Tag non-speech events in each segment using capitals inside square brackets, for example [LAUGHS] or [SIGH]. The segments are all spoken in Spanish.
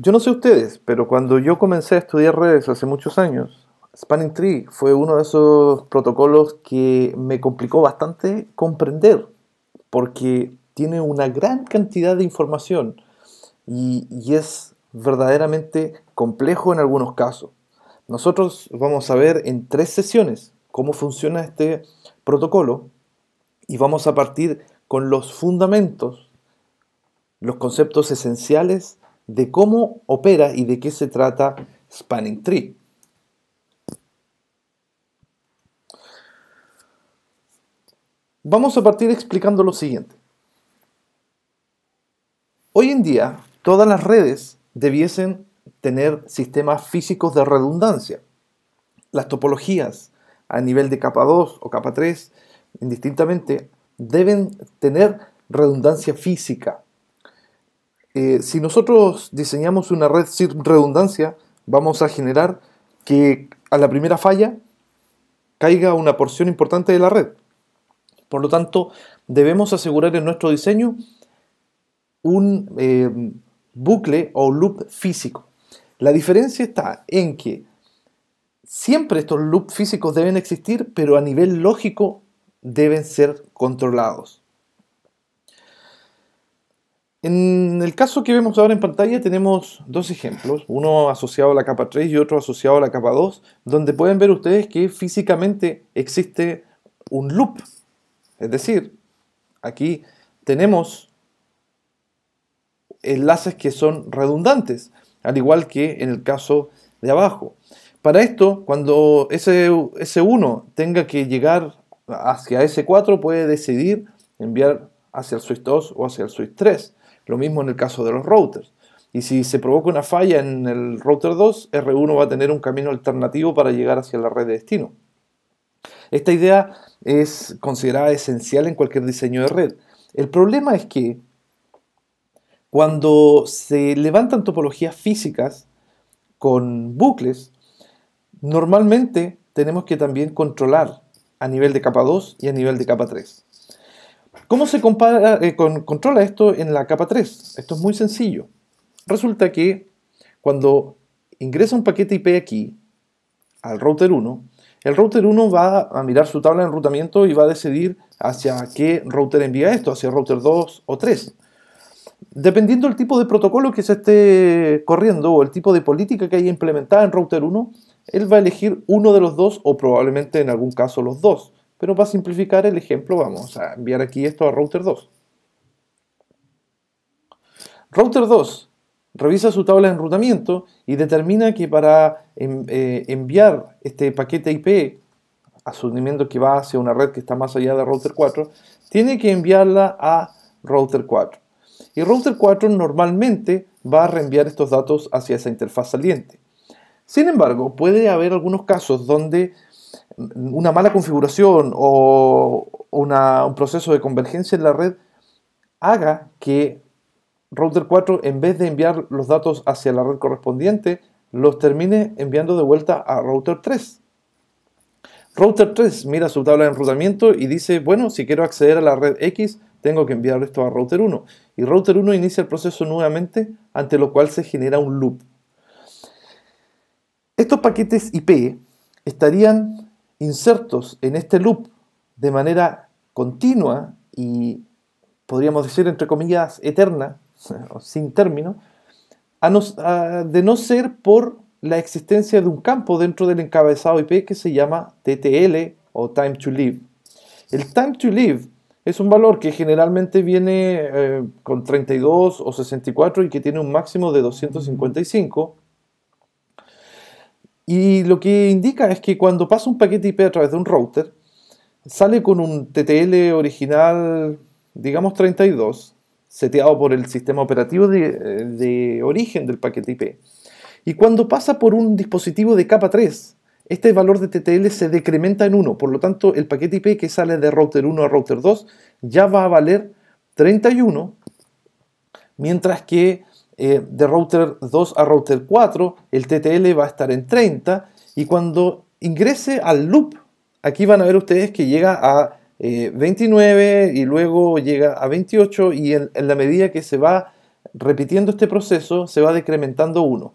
Yo no sé ustedes, pero cuando yo comencé a estudiar redes hace muchos años, Spanning Tree fue uno de esos protocolos que me complicó bastante comprender, porque tiene una gran cantidad de información y, es verdaderamente complejo en algunos casos. Nosotros vamos a ver en tres sesiones cómo funciona este protocolo y vamos a partir con los fundamentos, los conceptos esenciales de cómo opera y de qué se trata Spanning Tree. Vamos a partir explicando lo siguiente. Hoy en día, todas las redes debiesen tener sistemas físicos de redundancia. Las topologías a nivel de capa 2 o capa 3, indistintamente, deben tener redundancia física. Eh, si nosotros diseñamos una red sin redundancia, vamos a generar que a la primera falla caiga una porción importante de la red. Por lo tanto, debemos asegurar en nuestro diseño un eh, bucle o loop físico. La diferencia está en que siempre estos loops físicos deben existir, pero a nivel lógico deben ser controlados. En el caso que vemos ahora en pantalla tenemos dos ejemplos, uno asociado a la capa 3 y otro asociado a la capa 2, donde pueden ver ustedes que físicamente existe un loop. Es decir, aquí tenemos enlaces que son redundantes, al igual que en el caso de abajo. Para esto, cuando ese, 1 tenga que llegar hacia ese 4, puede decidir enviar hacia el switch 2 o hacia el switch 3. Lo mismo en el caso de los routers. Y si se provoca una falla en el router 2, R1 va a tener un camino alternativo para llegar hacia la red de destino. Esta idea es considerada esencial en cualquier diseño de red. El problema es que cuando se levantan topologías físicas con bucles, normalmente tenemos que también controlar a nivel de capa 2 y a nivel de capa 3. ¿Cómo se compara, eh, con, controla esto en la capa 3? Esto es muy sencillo. Resulta que cuando ingresa un paquete IP aquí, al router 1, el router 1 va a mirar su tabla de enrutamiento y va a decidir hacia qué router envía esto, hacia router 2 o 3. Dependiendo del tipo de protocolo que se esté corriendo o el tipo de política que haya implementada en router 1, él va a elegir uno de los dos o probablemente en algún caso los dos. Pero para simplificar el ejemplo vamos a enviar aquí esto a router 2. Router 2 revisa su tabla de enrutamiento y determina que para em, eh, enviar este paquete IP, asumiendo que va hacia una red que está más allá de router 4, tiene que enviarla a router 4. Y router 4 normalmente va a reenviar estos datos hacia esa interfaz saliente. Sin embargo, puede haber algunos casos donde una mala configuración o un proceso de convergencia en la red haga que Router 4, en vez de enviar los datos hacia la red correspondiente, los termine enviando de vuelta a Router 3. Router 3 mira su tabla de enrutamiento y dice, bueno, si quiero acceder a la red X, tengo que enviar esto a Router 1. Y Router 1 inicia el proceso nuevamente, ante lo cual se genera un loop. Estos paquetes IP estarían insertos en este loop de manera continua y podríamos decir entre comillas eterna [LAUGHS] o sin término, de no ser por la existencia de un campo dentro del encabezado IP que se llama TTL o Time to Live. El Time to Live es un valor que generalmente viene eh, con 32 o 64 y que tiene un máximo de 255 y lo que indica es que cuando pasa un paquete IP a través de un router, sale con un TTL original, digamos 32, seteado por el sistema operativo de, eh, origen del paquete IP. Y cuando pasa por un dispositivo de capa 3, este valor de TTL se decrementa en 1, por lo tanto el paquete IP que sale de router 1 a router 2 ya va a valer 31, mientras que eh, de router 2 a router 4, el TTL va a estar en 30 y cuando ingrese al loop, aquí van a ver ustedes que llega a 29 eh, y luego llega a 28 y en, en la medida que se va repitiendo este proceso se va decrementando 1.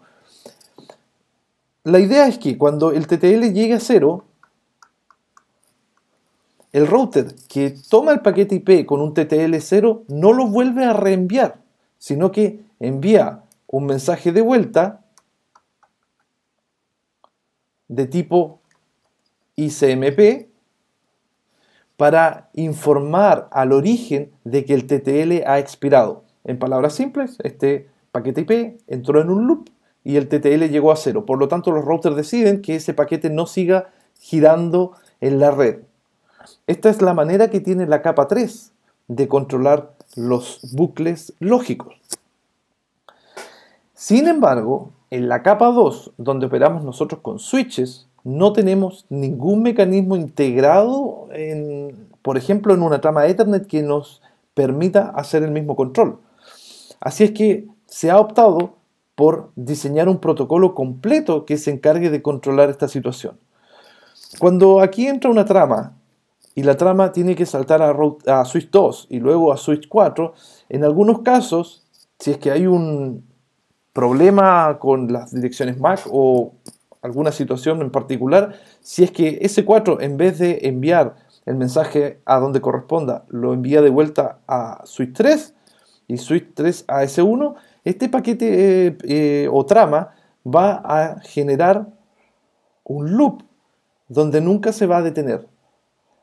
La idea es que cuando el TTL llegue a 0, el router que toma el paquete IP con un TTL 0 no lo vuelve a reenviar, sino que envía un mensaje de vuelta de tipo ICMP para informar al origen de que el TTL ha expirado. En palabras simples, este paquete IP entró en un loop y el TTL llegó a cero. Por lo tanto, los routers deciden que ese paquete no siga girando en la red. Esta es la manera que tiene la capa 3 de controlar los bucles lógicos. Sin embargo, en la capa 2, donde operamos nosotros con switches, no tenemos ningún mecanismo integrado, por ejemplo, en una trama Ethernet que nos permita hacer el mismo control. Así es que se ha optado por diseñar un protocolo completo que se encargue de controlar esta situación. Cuando aquí entra una trama y la trama tiene que saltar a, a switch 2 y luego a switch 4, en algunos casos, si es que hay un, problema con las direcciones Mac o alguna situación en particular, si es que s 4 en vez de enviar el mensaje a donde corresponda, lo envía de vuelta a Switch 3 y Switch 3 a S1, este paquete eh, eh, o trama va a generar un loop donde nunca se va a detener.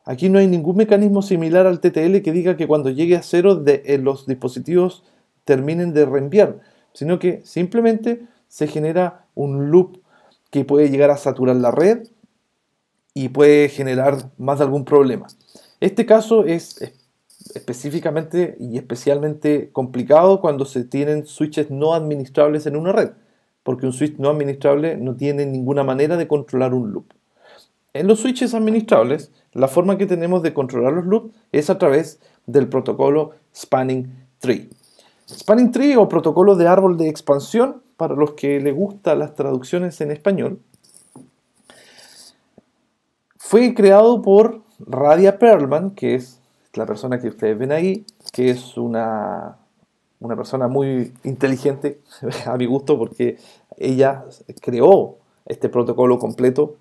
Aquí no hay ningún mecanismo similar al TTL que diga que cuando llegue a cero de, eh, los dispositivos terminen de reenviar sino que simplemente se genera un loop que puede llegar a saturar la red y puede generar más de algún problema. Este caso es específicamente y especialmente complicado cuando se tienen switches no administrables en una red, porque un switch no administrable no tiene ninguna manera de controlar un loop. En los switches administrables, la forma que tenemos de controlar los loops es a través del protocolo Spanning Tree. Spanning Tree o protocolo de árbol de expansión para los que les gustan las traducciones en español. Fue creado por Radia Perlman, que es la persona que ustedes ven ahí, que es una, una persona muy inteligente, [LAUGHS] a mi gusto, porque ella creó este protocolo completo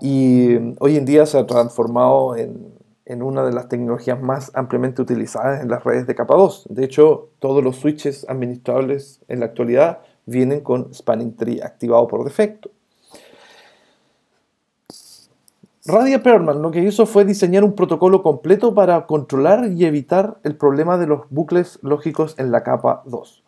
y hoy en día se ha transformado en en una de las tecnologías más ampliamente utilizadas en las redes de capa 2. De hecho, todos los switches administrables en la actualidad vienen con Spanning Tree activado por defecto. Radia Perlman lo que hizo fue diseñar un protocolo completo para controlar y evitar el problema de los bucles lógicos en la capa 2.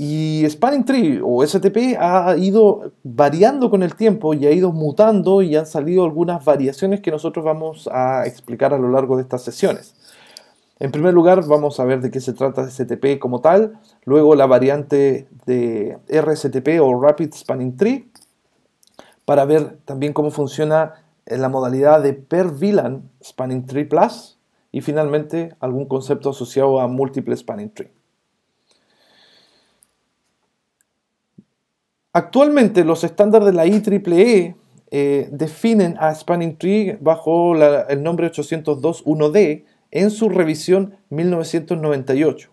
Y Spanning Tree o STP ha ido variando con el tiempo y ha ido mutando y han salido algunas variaciones que nosotros vamos a explicar a lo largo de estas sesiones. En primer lugar, vamos a ver de qué se trata STP como tal, luego la variante de RSTP o Rapid Spanning Tree, para ver también cómo funciona la modalidad de Per VLAN Spanning Tree Plus y finalmente algún concepto asociado a Multiple Spanning Tree. Actualmente los estándares de la IEEE e, eh, definen a Spanning Tree bajo el nombre 802.1d en su revisión 1998.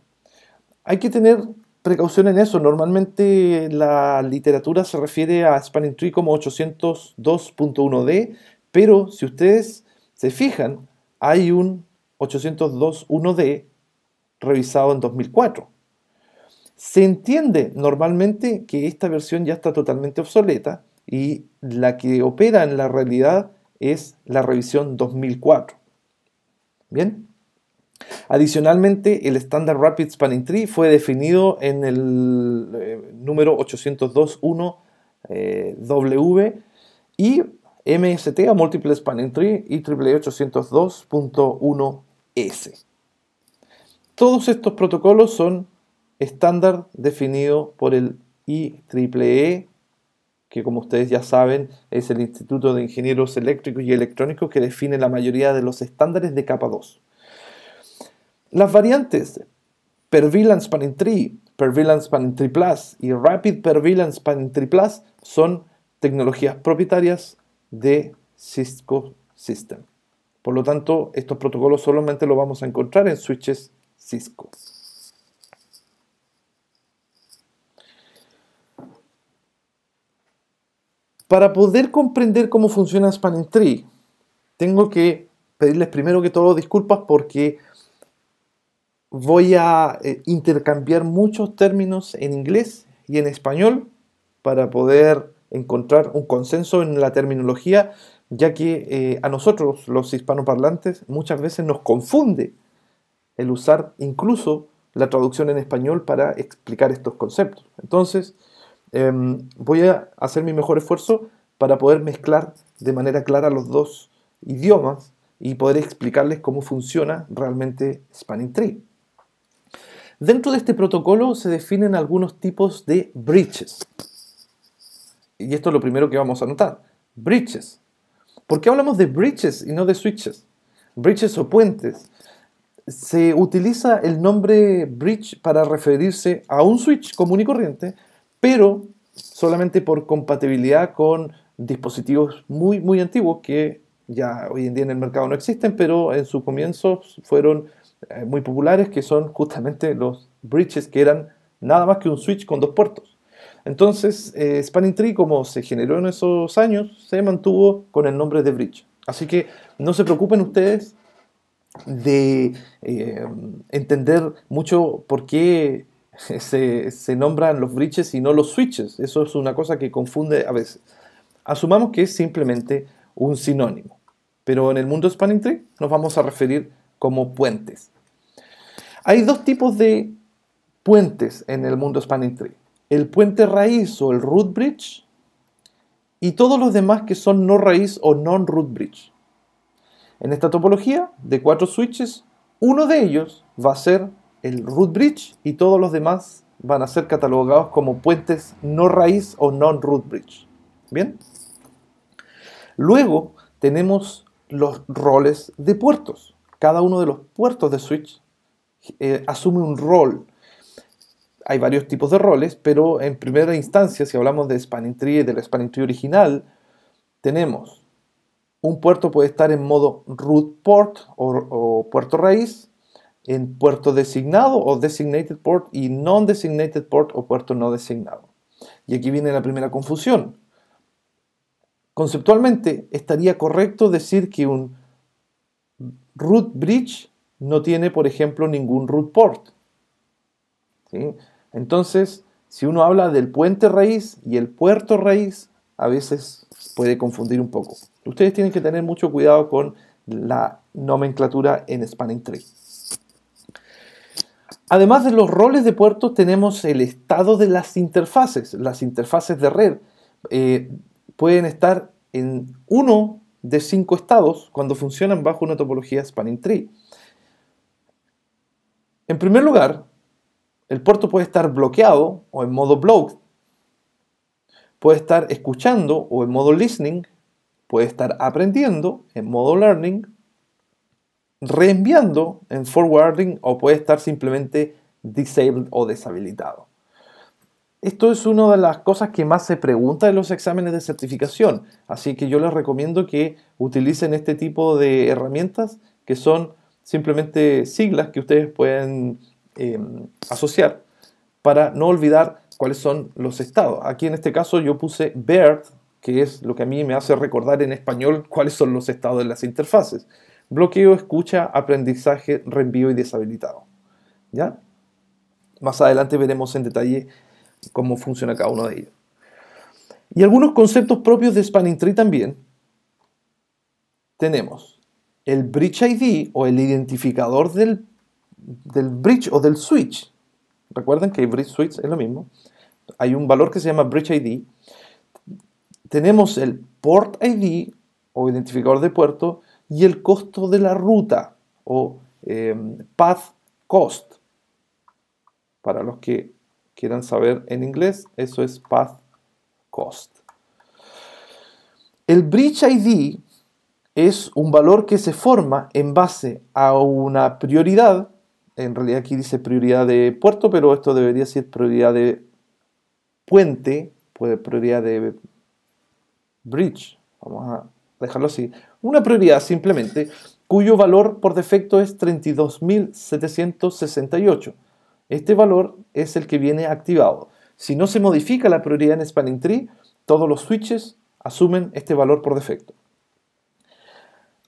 Hay que tener precaución en eso. Normalmente la literatura se refiere a Spanning Tree como 802.1d, pero si ustedes se fijan, hay un 802.1d revisado en 2004. Se entiende normalmente que esta versión ya está totalmente obsoleta y la que opera en la realidad es la revisión 2004. Bien. Adicionalmente, el estándar Rapid Spanning Tree fue definido en el eh, número 802.1 eh, W y MST a Multiple Spanning Tree y 802.1S. E Todos estos protocolos son estándar definido por el IEEE, e, que como ustedes ya saben es el Instituto de Ingenieros Eléctricos y Electrónicos que define la mayoría de los estándares de capa 2. Las variantes Pervilance Panin 3, Pervilance Spanning Tree Plus y Rapid Pervilance Spanning 3 Plus son tecnologías propietarias de Cisco System. Por lo tanto, estos protocolos solamente los vamos a encontrar en switches Cisco. Para poder comprender cómo funciona Spanning Tree, tengo que pedirles primero que todo disculpas porque voy a eh, intercambiar muchos términos en inglés y en español para poder encontrar un consenso en la terminología, ya que eh, a nosotros los hispanoparlantes muchas veces nos confunde el usar incluso la traducción en español para explicar estos conceptos. Entonces, Em, voy a hacer mi mejor esfuerzo para poder mezclar de manera clara los dos idiomas y poder explicarles cómo funciona realmente Spanning Tree. Dentro de este protocolo se definen algunos tipos de Bridges Y esto es lo primero que vamos a notar. Bridges ¿Por qué hablamos de Bridges y no de switches? Bridges o puentes. Se utiliza el nombre bridge para referirse a un switch común y corriente pero solamente por compatibilidad con dispositivos muy, muy antiguos que ya hoy en día en el mercado no existen, pero en su comienzo fueron eh, muy populares, que son justamente los bridges, que eran nada más que un switch con dos puertos. Entonces, eh, Spanning Tree, como se generó en esos años, se mantuvo con el nombre de bridge. Así que no se preocupen ustedes de eh, entender mucho por qué [LAUGHS] se, nombran los bridges y no los switches. Eso es una cosa que confunde a veces. Asumamos que es simplemente un sinónimo, pero en el mundo Spanning Tree nos vamos a referir como puentes. Hay dos tipos de puentes en el mundo Spanning Tree. El puente raíz o el root bridge y todos los demás que son no raíz o non-root bridge. En esta topología de cuatro switches, uno de ellos va a ser el root bridge y todos los demás van a ser catalogados como puentes no raíz o non-root bridge. ¿Bien? Luego tenemos los roles de puertos. Cada uno de los puertos de switch eh, asume un rol. Hay varios tipos de roles, pero en primera instancia, si hablamos de Spanning Tree y del Spanning Tree original, tenemos un puerto puede estar en modo root port o puerto raíz, en puerto designado o designated port y non-designated port o puerto no designado. Y aquí viene la primera confusión. Conceptualmente estaría correcto decir que un root bridge no tiene, por ejemplo, ningún root port. Entonces, si uno habla del puente raíz y el puerto raíz, a veces puede confundir un poco. Ustedes tienen que tener mucho cuidado con la nomenclatura en Spanning Tree. Además de los roles de puertos, tenemos el estado de las interfaces. Las interfaces de red eh, pueden estar en uno de cinco estados cuando funcionan bajo una topología spanning tree. En primer lugar, el puerto puede estar bloqueado o en modo blocked, puede estar escuchando o en modo listening, puede estar aprendiendo en modo learning reenviando en forwarding o puede estar simplemente disabled o deshabilitado. Esto es una de las cosas que más se pregunta en los exámenes de certificación, así que yo les recomiendo que utilicen este tipo de herramientas que son simplemente siglas que ustedes pueden em, asociar para no olvidar cuáles son los estados. Aquí en este caso yo puse BERT, que es lo que a mí me hace recordar en español cuáles son los estados de las interfaces. Bloqueo, escucha, aprendizaje, reenvío y deshabilitado. ¿Ya? Más adelante veremos en detalle cómo funciona cada uno de ellos. Y algunos conceptos propios de Spanning Tree también. Tenemos el Bridge ID o el identificador del, del bridge o del switch. Recuerden que bridge switch es lo mismo. Hay un valor que se llama Bridge ID. Tenemos el Port ID o identificador de puerto y el costo de la ruta o em, path cost. Para los que quieran saber en inglés, eso es path cost. El bridge ID es un valor que se forma en base a una prioridad. En realidad aquí dice prioridad de puerto, pero esto debería ser prioridad de puente, puede prioridad de bridge. Vamos a dejarlo así, una prioridad simplemente cuyo valor por defecto es 32.768. Este valor es el que viene activado. Si no se modifica la prioridad en Spanning Tree, todos los switches asumen este valor por defecto.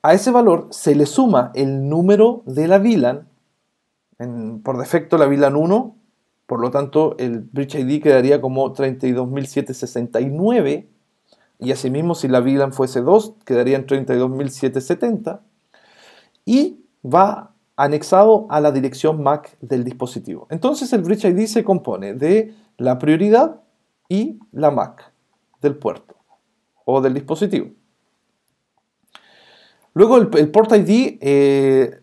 A ese valor se le suma el número de la VLAN, por defecto la VLAN 1, por lo tanto el Bridge ID quedaría como 32.769 y asimismo, si la VLAN fuese 2, quedaría en 32.770. Y va anexado a la dirección MAC del dispositivo. Entonces el Bridge ID se compone de la prioridad y la MAC del puerto o del dispositivo. Luego el, Port ID eh,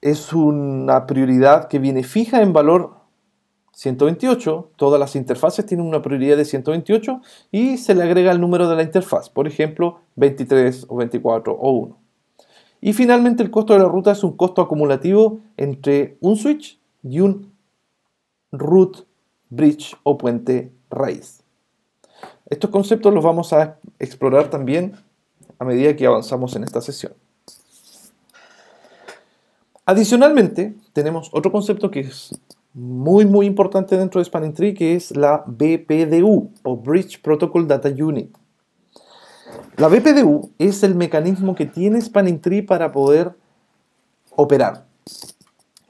es una prioridad que viene fija en valor 128, todas las interfaces tienen una prioridad de 128 y se le agrega el número de la interfaz, por ejemplo 23 o 24 o 1. Y finalmente el costo de la ruta es un costo acumulativo entre un switch y un root bridge o puente raíz. Estos conceptos los vamos a explorar también a medida que avanzamos en esta sesión. Adicionalmente, tenemos otro concepto que es muy muy importante dentro de Spanning Tree que es la BPDU o Bridge Protocol Data Unit. La BPDU es el mecanismo que tiene Spanning Tree para poder operar.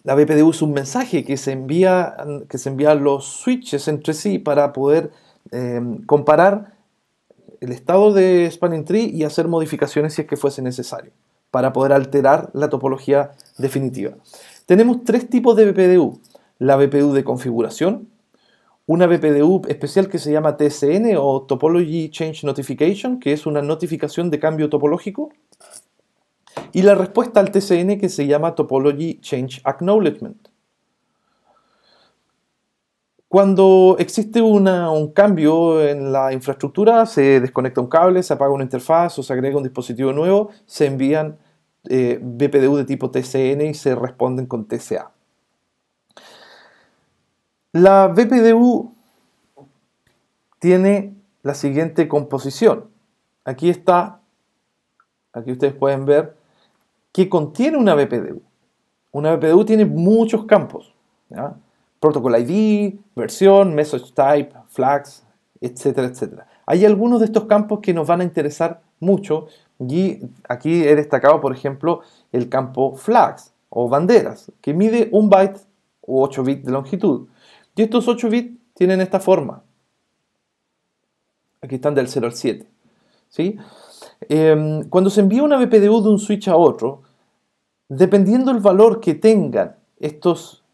La BPDU es un mensaje que se envía, que se envía los switches entre sí para poder eh, comparar el estado de Spanning Tree y hacer modificaciones si es que fuese necesario para poder alterar la topología definitiva. Tenemos tres tipos de BPDU la BPU de configuración, una BPDU especial que se llama TCN o Topology Change Notification, que es una notificación de cambio topológico, y la respuesta al TCN que se llama Topology Change Acknowledgement. Cuando existe un cambio en la infraestructura, se desconecta un cable, se apaga una interfaz o se agrega un dispositivo nuevo, se envían eh, BPDU de tipo TCN y se responden con TCA. La BPDU tiene la siguiente composición. Aquí está, aquí ustedes pueden ver, que contiene una BPDU. Una BPDU tiene muchos campos. Protocol ID, versión, message type, flags, etcétera, etcétera. Hay algunos de estos campos que nos van a interesar mucho y aquí he destacado, por ejemplo, el campo flags o banderas, que mide un byte u 8 bits de longitud. Y estos 8 bits tienen esta forma. Aquí están del 0 al 7. ¿sí? Em, cuando se envía una BPDU de un switch a otro, dependiendo el valor que tengan estos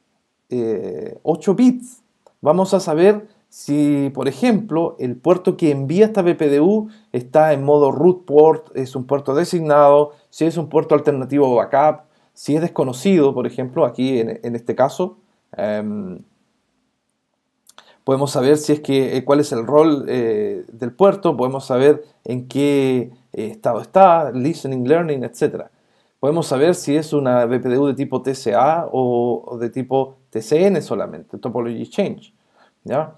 8 eh, bits, vamos a saber si, por ejemplo, el puerto que envía esta BPDU está en modo root port, es un puerto designado, si es un puerto alternativo o backup, si es desconocido, por ejemplo, aquí en, este caso, em, podemos saber si es que, eh, cuál es el rol eh, del puerto, podemos saber en qué eh, estado está, listening, learning, etc. Podemos saber si es una BPDU de tipo TCA o, o de tipo TCN solamente, Topology Change. ¿ya?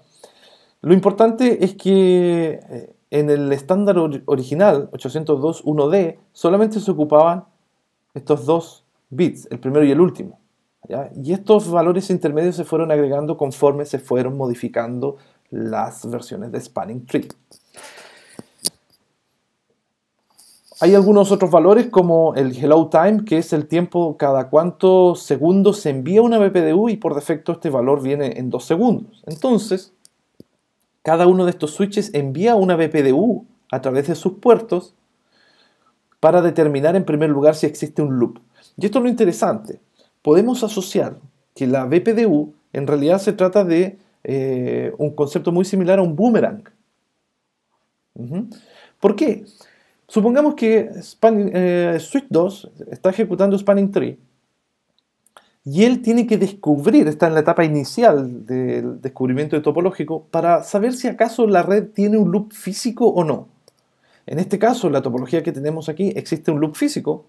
Lo importante es que en el estándar original, 802.1d, solamente se ocupaban estos dos bits, el primero y el último. Y estos valores intermedios se fueron agregando conforme se fueron modificando las versiones de Spanning Tree. Hay algunos otros valores como el hello time, que es el tiempo cada cuántos segundos se envía una BPDU y por defecto este valor viene en dos segundos. Entonces, cada uno de estos switches envía una BPDU a través de sus puertos para determinar en primer lugar si existe un loop. Y esto es lo interesante, podemos asociar que la BPDU en realidad se trata de eh, un concepto muy similar a un boomerang. ¿Por qué? Supongamos que suite Switch 2 está ejecutando Spanning Tree y él tiene que descubrir, está en la etapa inicial del descubrimiento de topológico, para saber si acaso la red tiene un loop físico o no. En este caso, la topología que tenemos aquí existe un loop físico,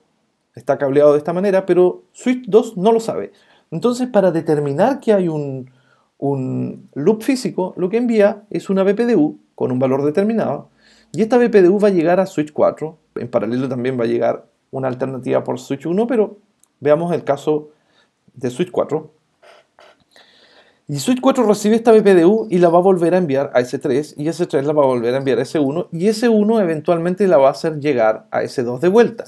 está cableado de esta manera, pero Switch 2 no lo sabe. Entonces, para determinar que hay un, loop físico, lo que envía es una BPDU con un valor determinado, y esta BPDU va a llegar a Switch 4, en paralelo también va a llegar una alternativa por Switch 1, pero veamos el caso de Switch 4. Y Switch 4 recibe esta BPDU y la va a volver a enviar a S3 y S3 la va a volver a enviar a S1 y S1 eventualmente la va a hacer llegar a S2 de vuelta.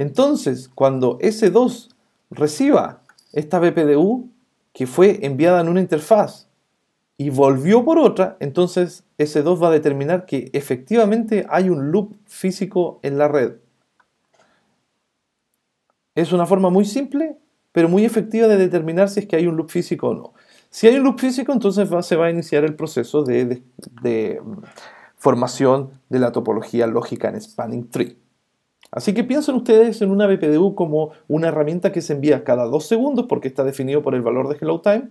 Entonces, cuando S2 reciba esta BPDU que fue enviada en una interfaz y volvió por otra, entonces S2 va a determinar que efectivamente hay un loop físico en la red. Es una forma muy simple, pero muy efectiva de determinar si es que hay un loop físico o no. Si hay un loop físico, entonces se va a iniciar el proceso de mm, formación de la topología lógica en Spanning Tree. Así que piensen ustedes en una BPDU como una herramienta que se envía cada dos segundos, porque está definido por el valor de hello time,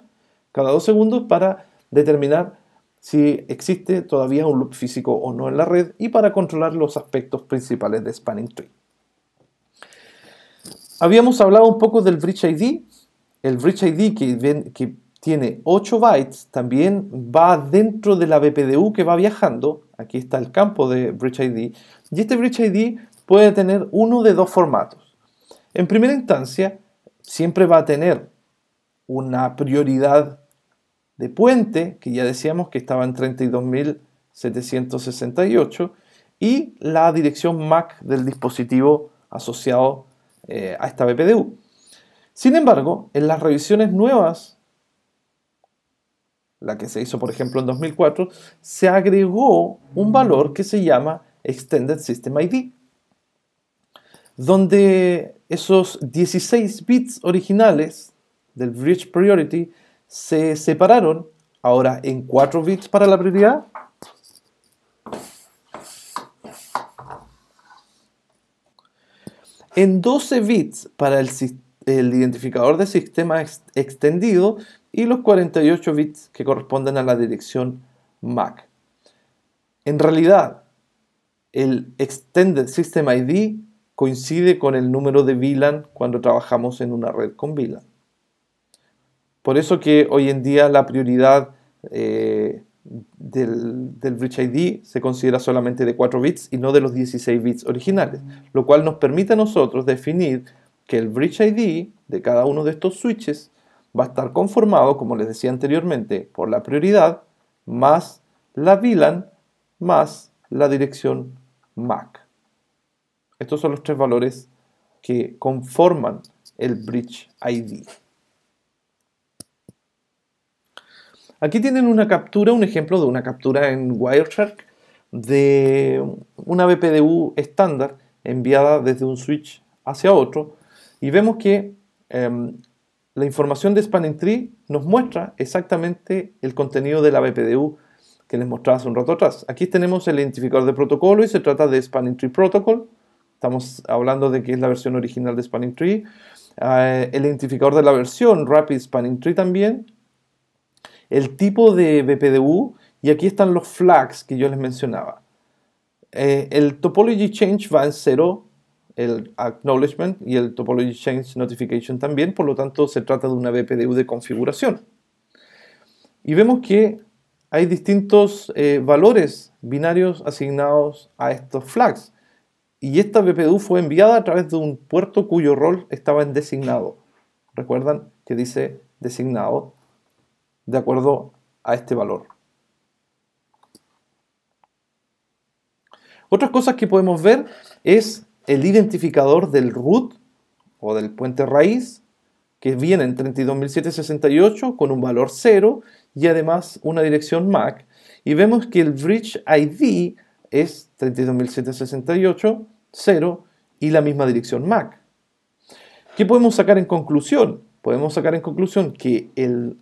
cada dos segundos para determinar si existe todavía un loop físico o no en la red y para controlar los aspectos principales de Spanning Tree. Habíamos hablado un poco del Bridge ID. El Bridge ID que, que tiene 8 bytes también va dentro de la BPDU que va viajando. Aquí está el campo de Bridge ID. Y este Bridge ID puede tener uno de dos formatos. En primera instancia, siempre va a tener una prioridad de puente, que ya decíamos que estaba en 32.768, y la dirección MAC del dispositivo asociado eh, a esta BPDU. Sin embargo, en las revisiones nuevas, la que se hizo por ejemplo en 2004, se agregó un valor que se llama Extended System ID, donde esos 16 bits originales del Bridge Priority se separaron ahora en 4 bits para la prioridad en 12 bits para el, el, identificador de sistema extendido y los 48 bits que corresponden a la dirección MAC. En realidad, el Extended System ID coincide con el número de VLAN cuando trabajamos en una red con VLAN. Por eso que hoy en día la prioridad eh, del, del Bridge ID se considera solamente de 4 bits y no de los 16 bits originales, lo cual nos permite a nosotros definir que el Bridge ID de cada uno de estos switches va a estar conformado, como les decía anteriormente, por la prioridad más la VLAN más la dirección MAC. Estos son los tres valores que conforman el Bridge ID. Aquí tienen una captura, un ejemplo de una captura en Wireshark de una BPDU estándar enviada desde un switch hacia otro y vemos que em, la información de Spanning Tree nos muestra exactamente el contenido de la BPDU que les mostraba hace un rato atrás. Aquí tenemos el identificador de protocolo y se trata de Spanning Tree Protocol Estamos hablando de que es la versión original de Spanning Tree. Ah, el identificador de la versión, Rapid Spanning Tree también. El tipo de BPDU. Y aquí están los flags que yo les mencionaba. Eh, el topology change va en cero, el acknowledgement y el topology change notification también, por lo tanto se trata de una BPDU de configuración. Y vemos que hay distintos eh, valores binarios asignados a estos flags y esta BPDU fue enviada a través de un puerto cuyo rol estaba en designado. Recuerdan que dice designado de acuerdo a este valor. Otras cosas que podemos ver es el identificador del root o del puente raíz, que viene en 32.768 con un valor 0 y además una dirección MAC. Y vemos que el bridge ID es 32768, 0 y la misma dirección MAC. ¿Qué podemos sacar en conclusión? Podemos sacar en conclusión que el,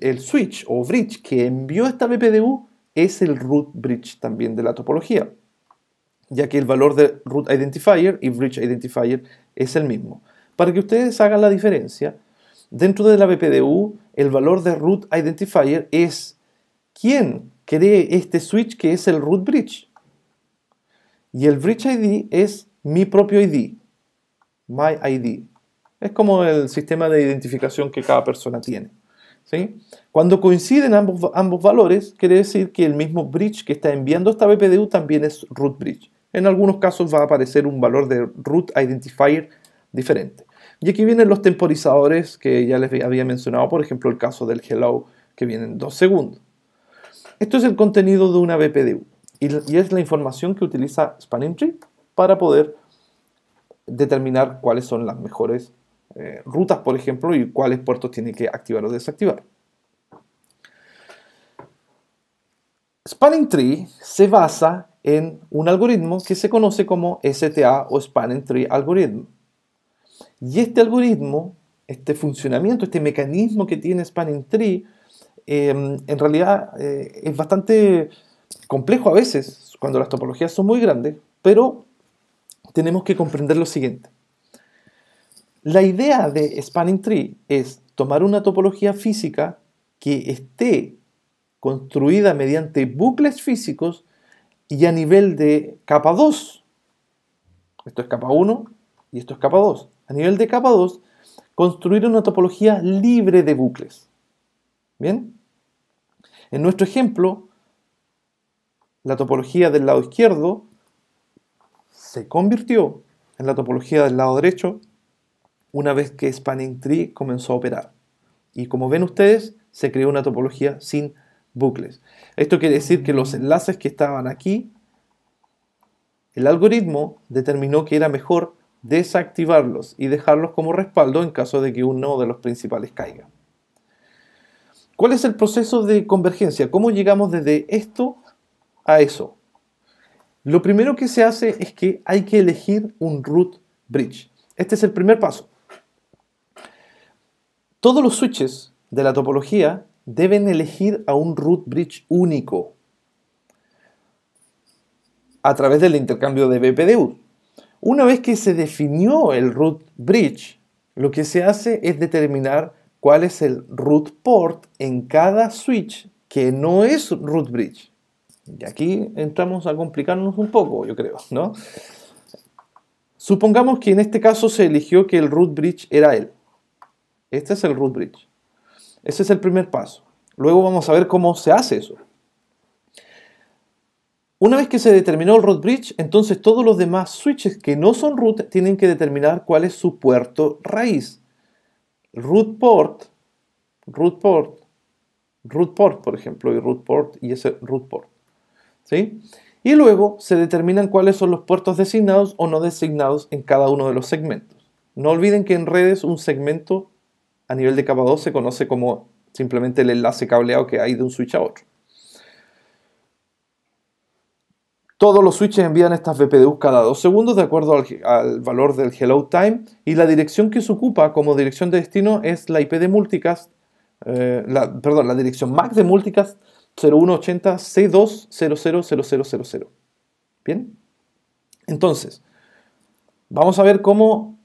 el switch o bridge que envió esta BPDU es el root bridge también de la topología, ya que el valor de root identifier y bridge identifier es el mismo. Para que ustedes hagan la diferencia, dentro de la BPDU el valor de root identifier es quién cree este switch que es el root bridge. Y el bridge ID es mi propio ID, my ID. Es como el sistema de identificación que cada persona tiene. ¿sí? Cuando coinciden ambos, ambos valores, quiere decir que el mismo bridge que está enviando esta BPDU también es root bridge. En algunos casos va a aparecer un valor de root identifier diferente. Y aquí vienen los temporizadores que ya les había mencionado, por ejemplo, el caso del hello que vienen dos segundos. Esto es el contenido de una BPDU y, es la información que utiliza Spanning Tree para poder determinar cuáles son las mejores eh, rutas, por ejemplo, y cuáles puertos tiene que activar o desactivar. Spanning Tree se basa en un algoritmo que se conoce como STA o Spanning Tree Algorithm. Y este algoritmo, este funcionamiento, este mecanismo que tiene Spanning Tree, Em, en realidad eh, es bastante complejo a veces cuando las topologías son muy grandes, pero tenemos que comprender lo siguiente. La idea de Spanning Tree es tomar una topología física que esté construida mediante bucles físicos y a nivel de capa 2, esto es capa 1 y esto es capa 2, a nivel de capa 2, construir una topología libre de bucles. ¿Bien? En nuestro ejemplo, la topología del lado izquierdo se convirtió en la topología del lado derecho una vez que Spanning Tree comenzó a operar. Y como ven ustedes, se creó una topología sin bucles. Esto quiere decir que los enlaces que estaban aquí, el algoritmo determinó que era mejor desactivarlos y dejarlos como respaldo en caso de que uno de los principales caiga. ¿Cuál es el proceso de convergencia? ¿Cómo llegamos desde esto a eso? Lo primero que se hace es que hay que elegir un root bridge. Este es el primer paso. Todos los switches de la topología deben elegir a un root bridge único a través del intercambio de BPDU. Una vez que se definió el root bridge, lo que se hace es determinar cuál es el root port en cada switch que no es root bridge. Y aquí entramos a complicarnos un poco, yo creo, ¿no? Supongamos que en este caso se eligió que el root bridge era él. Este es el root bridge. Ese es el primer paso. Luego vamos a ver cómo se hace eso. Una vez que se determinó el root bridge, entonces todos los demás switches que no son root tienen que determinar cuál es su puerto raíz root port, root port, root port, por ejemplo, y root port y ese root port. ¿sí? Y luego se determinan cuáles son los puertos designados o no designados en cada uno de los segmentos. No olviden que en redes un segmento a nivel de capa 2 se conoce como simplemente el enlace cableado que hay de un switch a otro. Todos los switches envían estas VPDUs cada dos segundos de acuerdo al, valor del hello time y la dirección que se ocupa como dirección de destino es la IP de multicast, eh, perdón, la dirección MAC de multicast 0180 C2000000. Bien, entonces vamos a ver cómo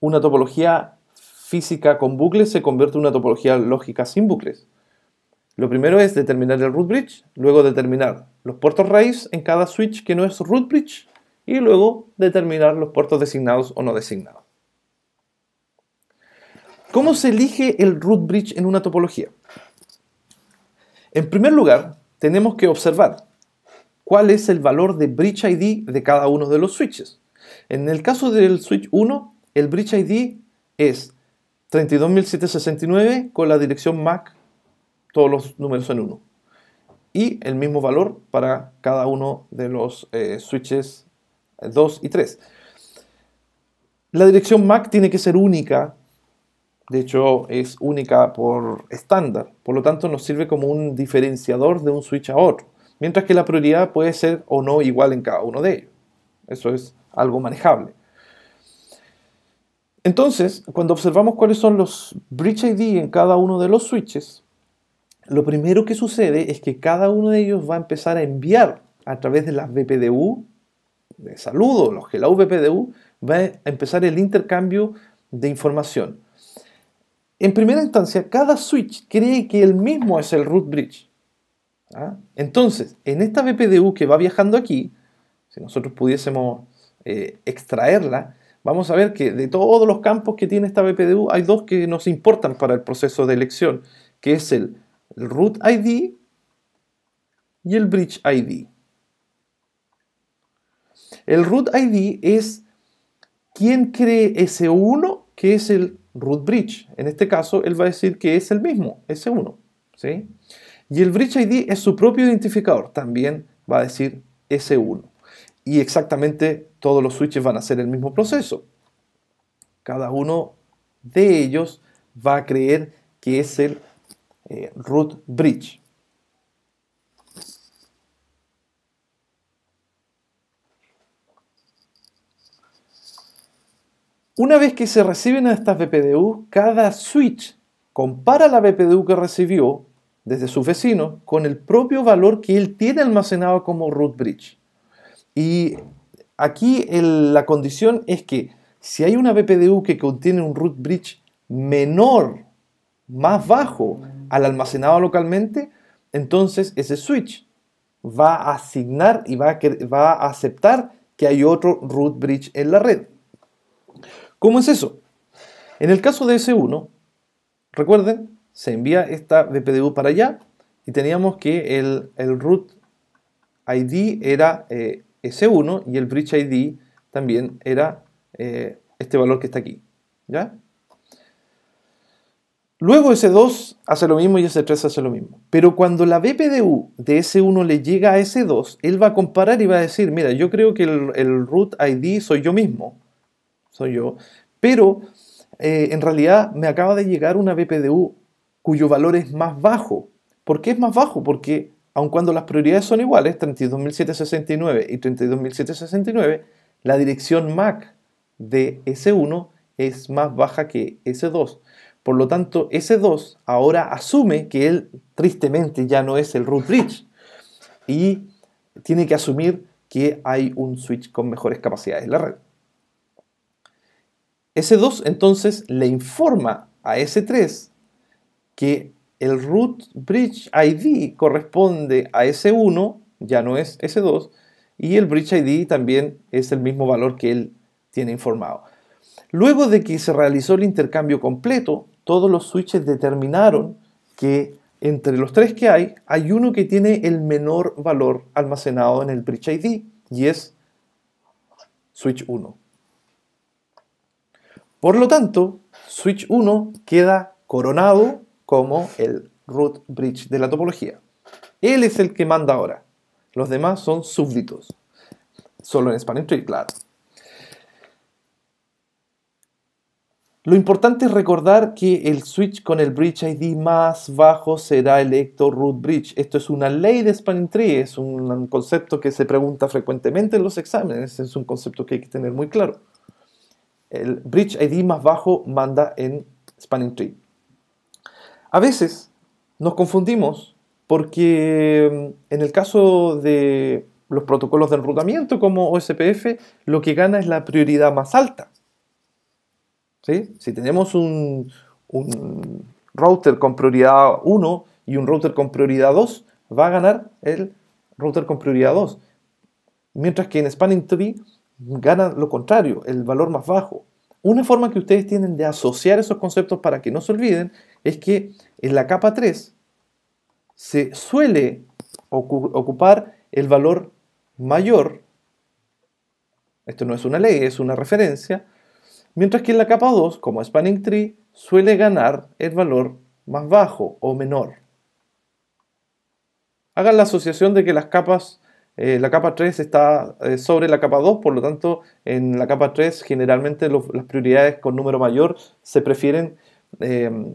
una topología física con bucles se convierte en una topología lógica sin bucles. Lo primero es determinar el root bridge, luego determinar los puertos raíz en cada switch que no es root bridge y luego determinar los puertos designados o no designados. ¿Cómo se elige el root bridge en una topología? En primer lugar, tenemos que observar cuál es el valor de bridge ID de cada uno de los switches. En el caso del switch 1, el bridge ID es 32769 con la dirección MAC, todos los números en 1 y el mismo valor para cada uno de los eh, switches 2 eh, y 3. La dirección MAC tiene que ser única, de hecho es única por estándar, por lo tanto nos sirve como un diferenciador de un switch a otro, mientras que la prioridad puede ser o no igual en cada uno de ellos. Eso es algo manejable. Entonces, cuando observamos cuáles son los bridge ID en cada uno de los switches, lo primero que sucede es que cada uno de ellos va a empezar a enviar a través de las BPDU, de saludo, los que la BPDU, va a empezar el intercambio de información. En primera instancia, cada switch cree que el mismo es el root bridge. ¿ah? Entonces, en esta BPDU que va viajando aquí, si nosotros pudiésemos eh, extraerla, vamos a ver que de todos los campos que tiene esta BPDU, hay dos que nos importan para el proceso de elección, que es el el root ID y el bridge ID. El root ID es quien cree ese 1 que es el root bridge. En este caso, él va a decir que es el mismo, ese 1. ¿sí? Y el bridge ID es su propio identificador, también va a decir S1. Y exactamente todos los switches van a hacer el mismo proceso. Cada uno de ellos va a creer que es el eh, root Bridge. Una vez que se reciben estas BPDU, cada switch compara la BPDU que recibió desde su vecino con el propio valor que él tiene almacenado como root bridge. Y aquí la condición es que si hay una BPDU que contiene un root bridge menor, más bajo al almacenado localmente, entonces ese switch va a asignar y va a, aceptar que hay otro root bridge en la red. ¿Cómo es eso? En el caso de S1, recuerden, se envía esta BPDU para allá y teníamos que el, root ID era eh, S1 y el bridge ID también era eh, este valor que está aquí. ¿Ya? Luego S2 hace lo mismo y S3 hace lo mismo. Pero cuando la BPDU de S1 le llega a S2, él va a comparar y va a decir, mira, yo creo que el, root ID soy yo mismo, soy yo, pero eh, en realidad me acaba de llegar una BPDU cuyo valor es más bajo. ¿Por qué es más bajo? Porque aun cuando las prioridades son iguales, 32.769 y 32.769, la dirección MAC de S1 es más baja que S2. Por lo tanto, s 2 ahora asume que él tristemente ya no es el root bridge y tiene que asumir que hay un switch con mejores capacidades en la red. s 2 entonces le informa a s 3 que el root bridge ID corresponde a s 1, ya no es s 2, y el bridge ID también es el mismo valor que él tiene informado. Luego de que se realizó el intercambio completo, todos los switches determinaron que entre los tres que hay, hay uno que tiene el menor valor almacenado en el bridge ID y es switch 1. Por lo tanto, switch 1 queda coronado como el root bridge de la topología. Él es el que manda ahora. Los demás son súbditos. Solo en Spanish, Tree, claro. Lo importante es recordar que el switch con el bridge ID más bajo será electo root bridge. Esto es una ley de spanning tree, es un concepto que se pregunta frecuentemente en los exámenes, es un concepto que hay que tener muy claro. El bridge ID más bajo manda en spanning tree. A veces nos confundimos porque mm, en el caso de los protocolos de enrutamiento como OSPF, lo que gana es la prioridad más alta. Si tenemos un, un router con prioridad 1 y un router con prioridad 2, va a ganar el router con prioridad 2. Mientras que en Spanning Tree gana lo contrario, el valor más bajo. Una forma que ustedes tienen de asociar esos conceptos para que no se olviden es que en la capa 3 se suele ocupar el valor mayor, esto no es una ley, es una referencia, Mientras que en la capa 2, como Spanning Tree, suele ganar el valor más bajo o menor. Hagan la asociación de que las capas, eh, la capa 3 está eh, sobre la capa 2, por lo tanto en la capa 3 generalmente las prioridades con número mayor se prefieren em,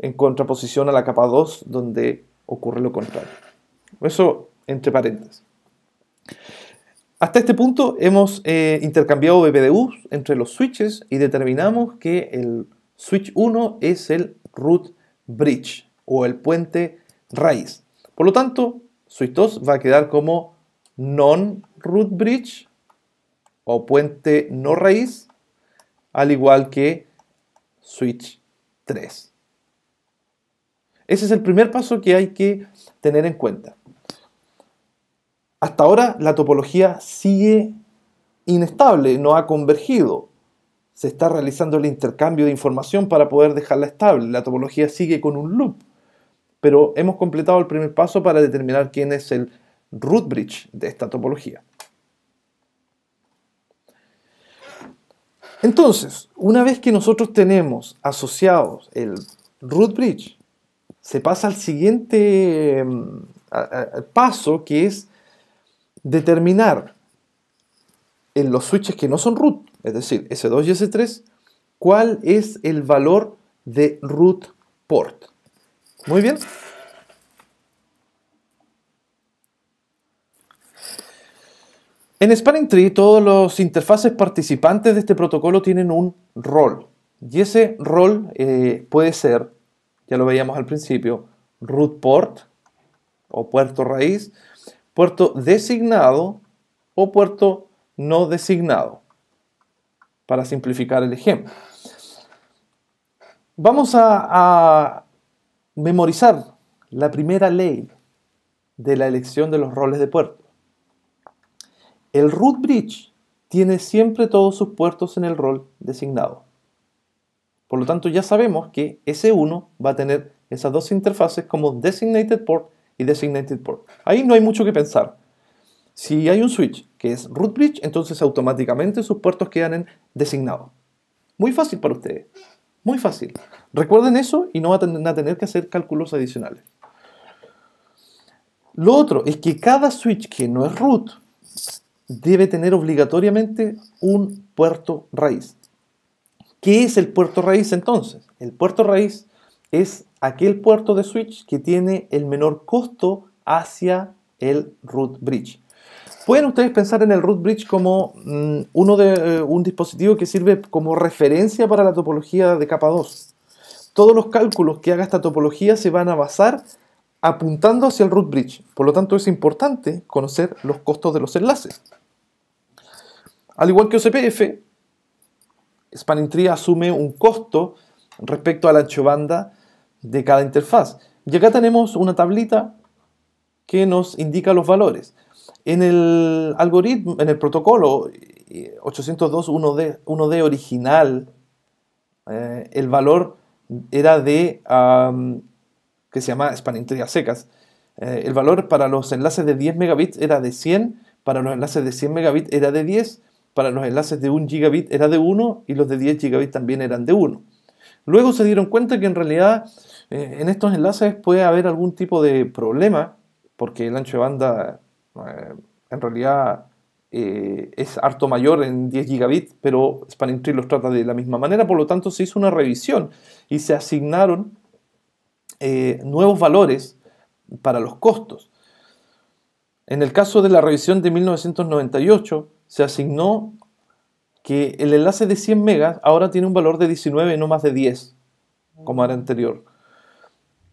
en contraposición a la capa 2 donde ocurre lo contrario. Eso entre paréntesis. Hasta este punto hemos eh, intercambiado BPDUs entre los switches y determinamos que el switch 1 es el root bridge o el puente raíz. Por lo tanto, switch 2 va a quedar como non root bridge o puente no raíz, al igual que switch 3. Ese es el primer paso que hay que tener en cuenta. Hasta ahora la topología sigue inestable, no ha convergido. Se está realizando el intercambio de información para poder dejarla estable. La topología sigue con un loop. Pero hemos completado el primer paso para determinar quién es el root bridge de esta topología. Entonces, una vez que nosotros tenemos asociados el root bridge, se pasa al siguiente mm, paso que es determinar en los switches que no son root, es decir, S2 y S3, cuál es el valor de root port. Muy bien. En Spanning Tree, todos los interfaces participantes de este protocolo tienen un rol. Y ese rol eh, puede ser, ya lo veíamos al principio, root port o puerto raíz, puerto designado o puerto no designado, para simplificar el ejemplo. Vamos a, memorizar la primera ley de la elección de los roles de puerto. El root bridge tiene siempre todos sus puertos en el rol designado. Por lo tanto, ya sabemos que S1 va a tener esas dos interfaces como designated port y designated port. Ahí no hay mucho que pensar. Si hay un switch que es root bridge, entonces automáticamente sus puertos quedan designados. Muy fácil para ustedes. Muy fácil. Recuerden eso y no van a tener que hacer cálculos adicionales. Lo otro es que cada switch que no es root debe tener obligatoriamente un puerto raíz. ¿Qué es el puerto raíz entonces? El puerto raíz es aquel puerto de switch que tiene el menor costo hacia el root bridge. Pueden ustedes pensar en el root bridge como mm, uno de, eh, un dispositivo que sirve como referencia para la topología de capa 2. Todos los cálculos que haga esta topología se van a basar apuntando hacia el root bridge. Por lo tanto, es importante conocer los costos de los enlaces. Al igual que OCPF, Spanning Tree asume un costo respecto al la ancho banda de cada interfaz. Y acá tenemos una tablita que nos indica los valores. En el algoritmo, en el protocolo 802.1d eh, original, eh, el valor era de, que se llama spanning secas, eh, el valor para los enlaces de 10 megabits era de 100, para los enlaces de 100 megabits era de 10, para los enlaces de 1 gigabit era de 1 y los de 10 gigabits también eran de 1. Luego se dieron cuenta que en realidad eh, en estos enlaces puede haber algún tipo de problema porque el ancho de banda eh, en realidad eh, es harto mayor en 10 gigabits, pero Spanning Tree los trata de la misma manera, por lo tanto se hizo una revisión y se asignaron nuevos valores para los costos. En el caso de la revisión de 1998, se asignó que el enlace de 100 megas ahora tiene un valor de 19, no más de 10, como era anterior.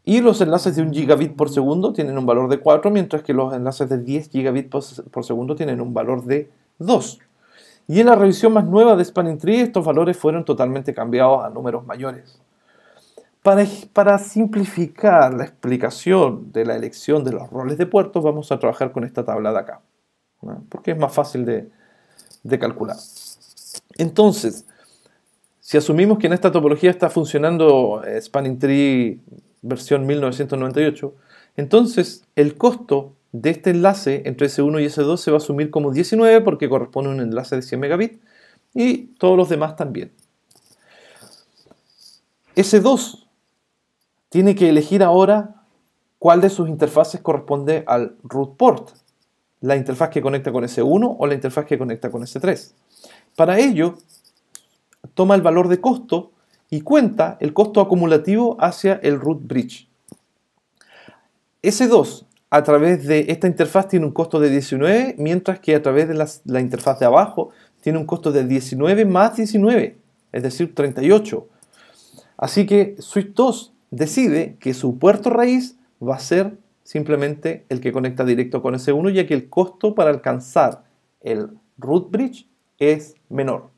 Y los enlaces de 1 gigabit por segundo tienen un valor de 4, mientras que los enlaces de 10 gigabit por segundo tienen un valor de 2. Y en la revisión más nueva de Spanning Tree, estos valores fueron totalmente cambiados a números mayores. Para, simplificar la explicación de la elección de los roles de puertos, vamos a trabajar con esta tabla de acá, porque es más fácil de, de calcular. Entonces, si asumimos que en esta topología está funcionando eh, Spanning Tree versión 1998, entonces el costo de este enlace entre S1 y S2 se va a asumir como 19 porque corresponde a un enlace de 100 megabits y todos los demás también. S2 tiene que elegir ahora cuál de sus interfaces corresponde al root port, la interfaz que conecta con S1 o la interfaz que conecta con S3. Para ello, toma el valor de costo y cuenta el costo acumulativo hacia el root bridge. S2 a través de esta interfaz tiene un costo de 19, mientras que a través de la interfaz de abajo tiene un costo de 19 más 19, es decir, 38. Así que Switch 2 decide que su puerto raíz va a ser simplemente el que conecta directo con S1, ya que el costo para alcanzar el root bridge es menor.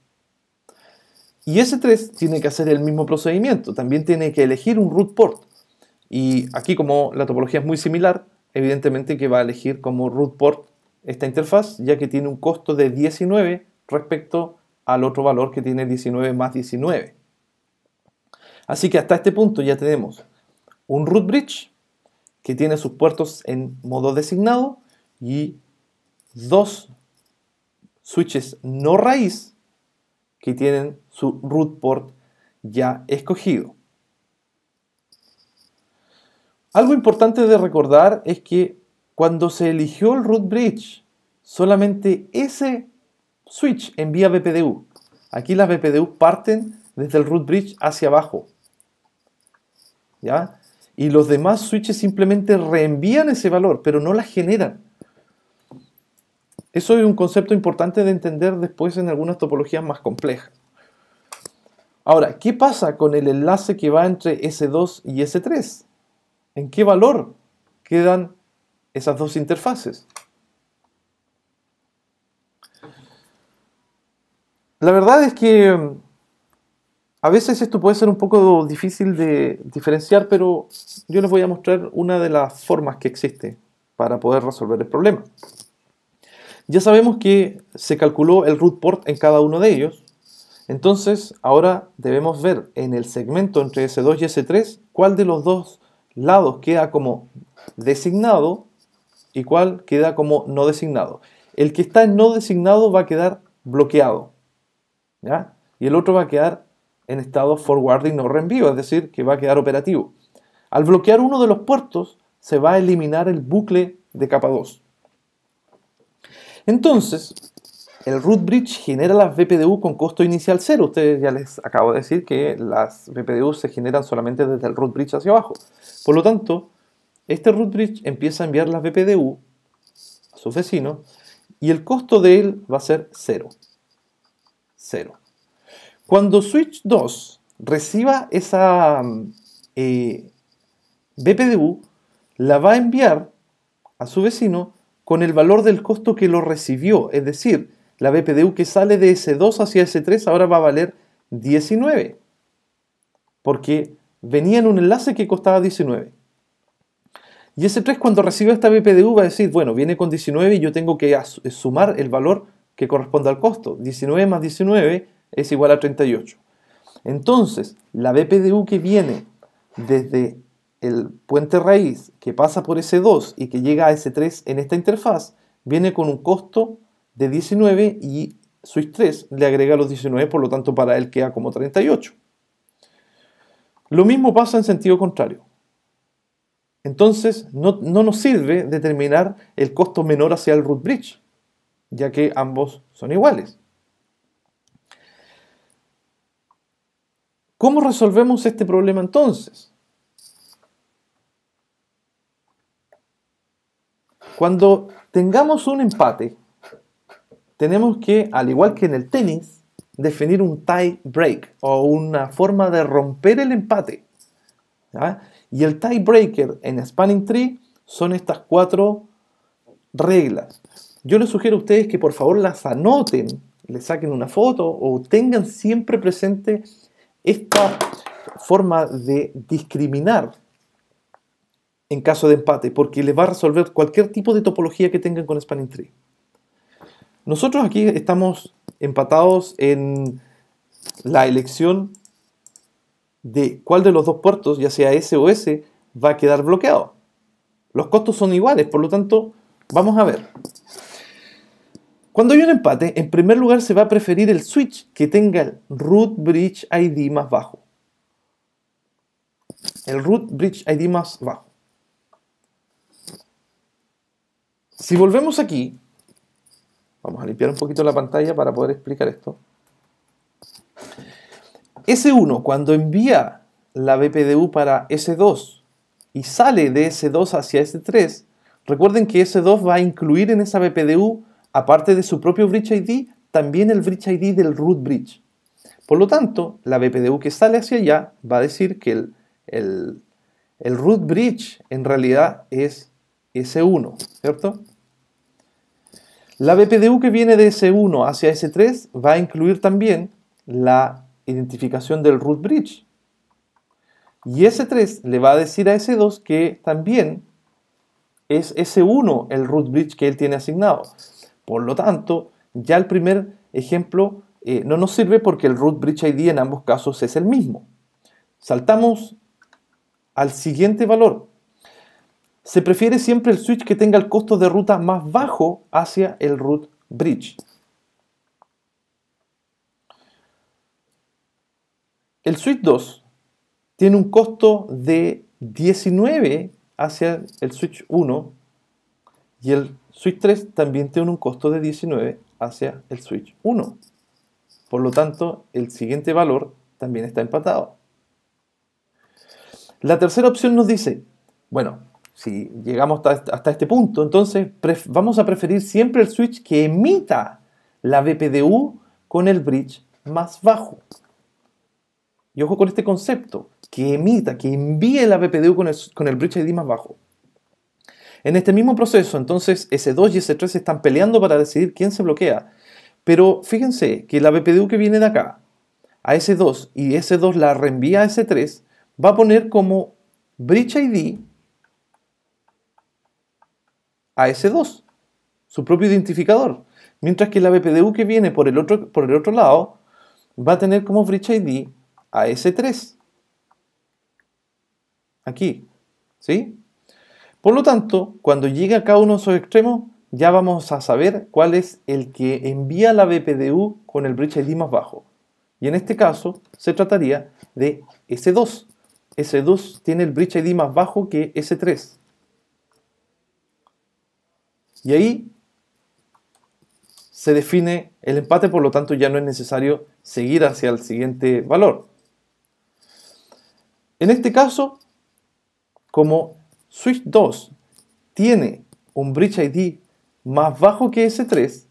Y ese 3 tiene que hacer el mismo procedimiento, también tiene que elegir un root port. Y aquí como la topología es muy similar, evidentemente que va a elegir como root port esta interfaz, ya que tiene un costo de 19 respecto al otro valor que tiene 19 más 19. Así que hasta este punto ya tenemos un root bridge que tiene sus puertos en modo designado y dos switches no raíz que tienen su root port ya escogido. Algo importante de recordar es que cuando se eligió el root bridge, solamente ese switch envía BPDU. Aquí las BPDU parten desde el root bridge hacia abajo. ¿Ya? Y los demás switches simplemente reenvían ese valor, pero no la generan. Eso es un concepto importante de entender después en algunas topologías más complejas. Ahora, ¿qué pasa con el enlace que va entre S2 y S3? ¿En qué valor quedan esas dos interfaces? La verdad es que mm, a veces esto puede ser un poco difícil de diferenciar, pero yo les voy a mostrar una de las formas que existe para poder resolver el problema. Ya sabemos que se calculó el root port en cada uno de ellos, entonces ahora debemos ver en el segmento entre S2 y S3 cuál de los dos lados queda como designado y cuál queda como no designado. El que está en no designado va a quedar bloqueado y el otro va a quedar en estado forwarding no reenvío, es decir, que va a quedar operativo. Al bloquear uno de los puertos se va a eliminar el bucle de capa 2. Entonces, el root bridge genera las BPDU con costo inicial cero. Ustedes ya les acabo de decir que las BPDU se generan solamente desde el root bridge hacia abajo. Por lo tanto, este root bridge empieza a enviar las BPDU a sus vecinos y el costo de él va a ser cero. Cero. Cuando switch 2 reciba esa BPDU, eh, la va a enviar a su vecino con el valor del costo que lo recibió. Es decir, la BPDU que sale de S2 hacia S3 ahora va a valer 19. Porque venía en un enlace que costaba 19. Y S3 cuando recibe esta BPDU va a decir, bueno, viene con 19 y yo tengo que eh, sumar el valor que corresponde al costo. 19 más 19 es igual a 38. Entonces, la BPDU que viene desde el puente raíz que pasa por s 2 y que llega a s 3 en esta interfaz, viene con un costo de 19 y su 3 le agrega los 19, por lo tanto para él queda como 38. Lo mismo pasa en sentido contrario. Entonces no nos sirve determinar el costo menor hacia el root bridge, ya que ambos son iguales. ¿Cómo resolvemos este problema entonces? Cuando tengamos un empate, tenemos que, al igual que en el tenis, definir un tie break o una forma de romper el empate. Y el tie breaker en Spanning Tree son estas cuatro reglas. Yo les sugiero a ustedes que por favor las anoten, le saquen una foto o tengan siempre presente esta forma de discriminar en caso de empate, porque les va a resolver cualquier tipo de topología que tengan con Spanning Tree. Nosotros aquí estamos empatados en la elección de cuál de los dos puertos, ya sea S o S, va a quedar bloqueado. Los costos son iguales, por lo tanto, vamos a ver. Cuando hay un empate, en primer lugar se va a preferir el switch que tenga el root bridge ID más bajo. El root bridge ID más bajo. Si volvemos aquí, vamos a limpiar un poquito la pantalla para poder explicar esto. S1, cuando envía la BPDU para S2 y sale de S2 hacia S3, recuerden que S2 va a incluir en esa BPDU, aparte de su propio Bridge ID, también el Bridge ID del root bridge. Por lo tanto, la BPDU que sale hacia allá va a decir que el, root bridge en realidad es S1, ¿cierto? La BPDU que viene de S1 hacia S3 va a incluir también la identificación del root bridge. Y S3 le va a decir a S2 que también es S1 el root bridge que él tiene asignado. Por lo tanto, ya el primer ejemplo eh, no nos sirve porque el root bridge ID en ambos casos es el mismo. Saltamos al siguiente valor, se prefiere siempre el switch que tenga el costo de ruta más bajo hacia el root bridge. El switch 2 tiene un costo de 19 hacia el switch 1 y el switch 3 también tiene un costo de 19 hacia el switch 1. Por lo tanto, el siguiente valor también está empatado. La tercera opción nos dice, bueno, si llegamos hasta, este, este punto, entonces vamos a preferir siempre el switch que emita la BPDU con el bridge más bajo. Y ojo con este concepto, que emita, que envíe la BPDU con el, con el bridge ID más bajo. En este mismo proceso, entonces, S2 y S3 están peleando para decidir quién se bloquea. Pero fíjense que la BPDU que viene de acá a S2 y S2 la reenvía a S3, va a poner como bridge ID a s 2 su propio identificador. Mientras que la BPDU que viene por el otro, por el otro lado va a tener como Bridge ID a s 3 Aquí. ¿Sí? Por lo tanto, cuando llegue a cada uno de esos extremos, ya vamos a saber cuál es el que envía la BPDU con el Bridge ID más bajo. Y en este caso se trataría de S2. S2 tiene el Bridge ID más bajo que S3. Y ahí se define el empate, por lo tanto ya no es necesario seguir hacia el siguiente valor. En este caso, como switch 2 tiene un bridge ID más bajo que S3,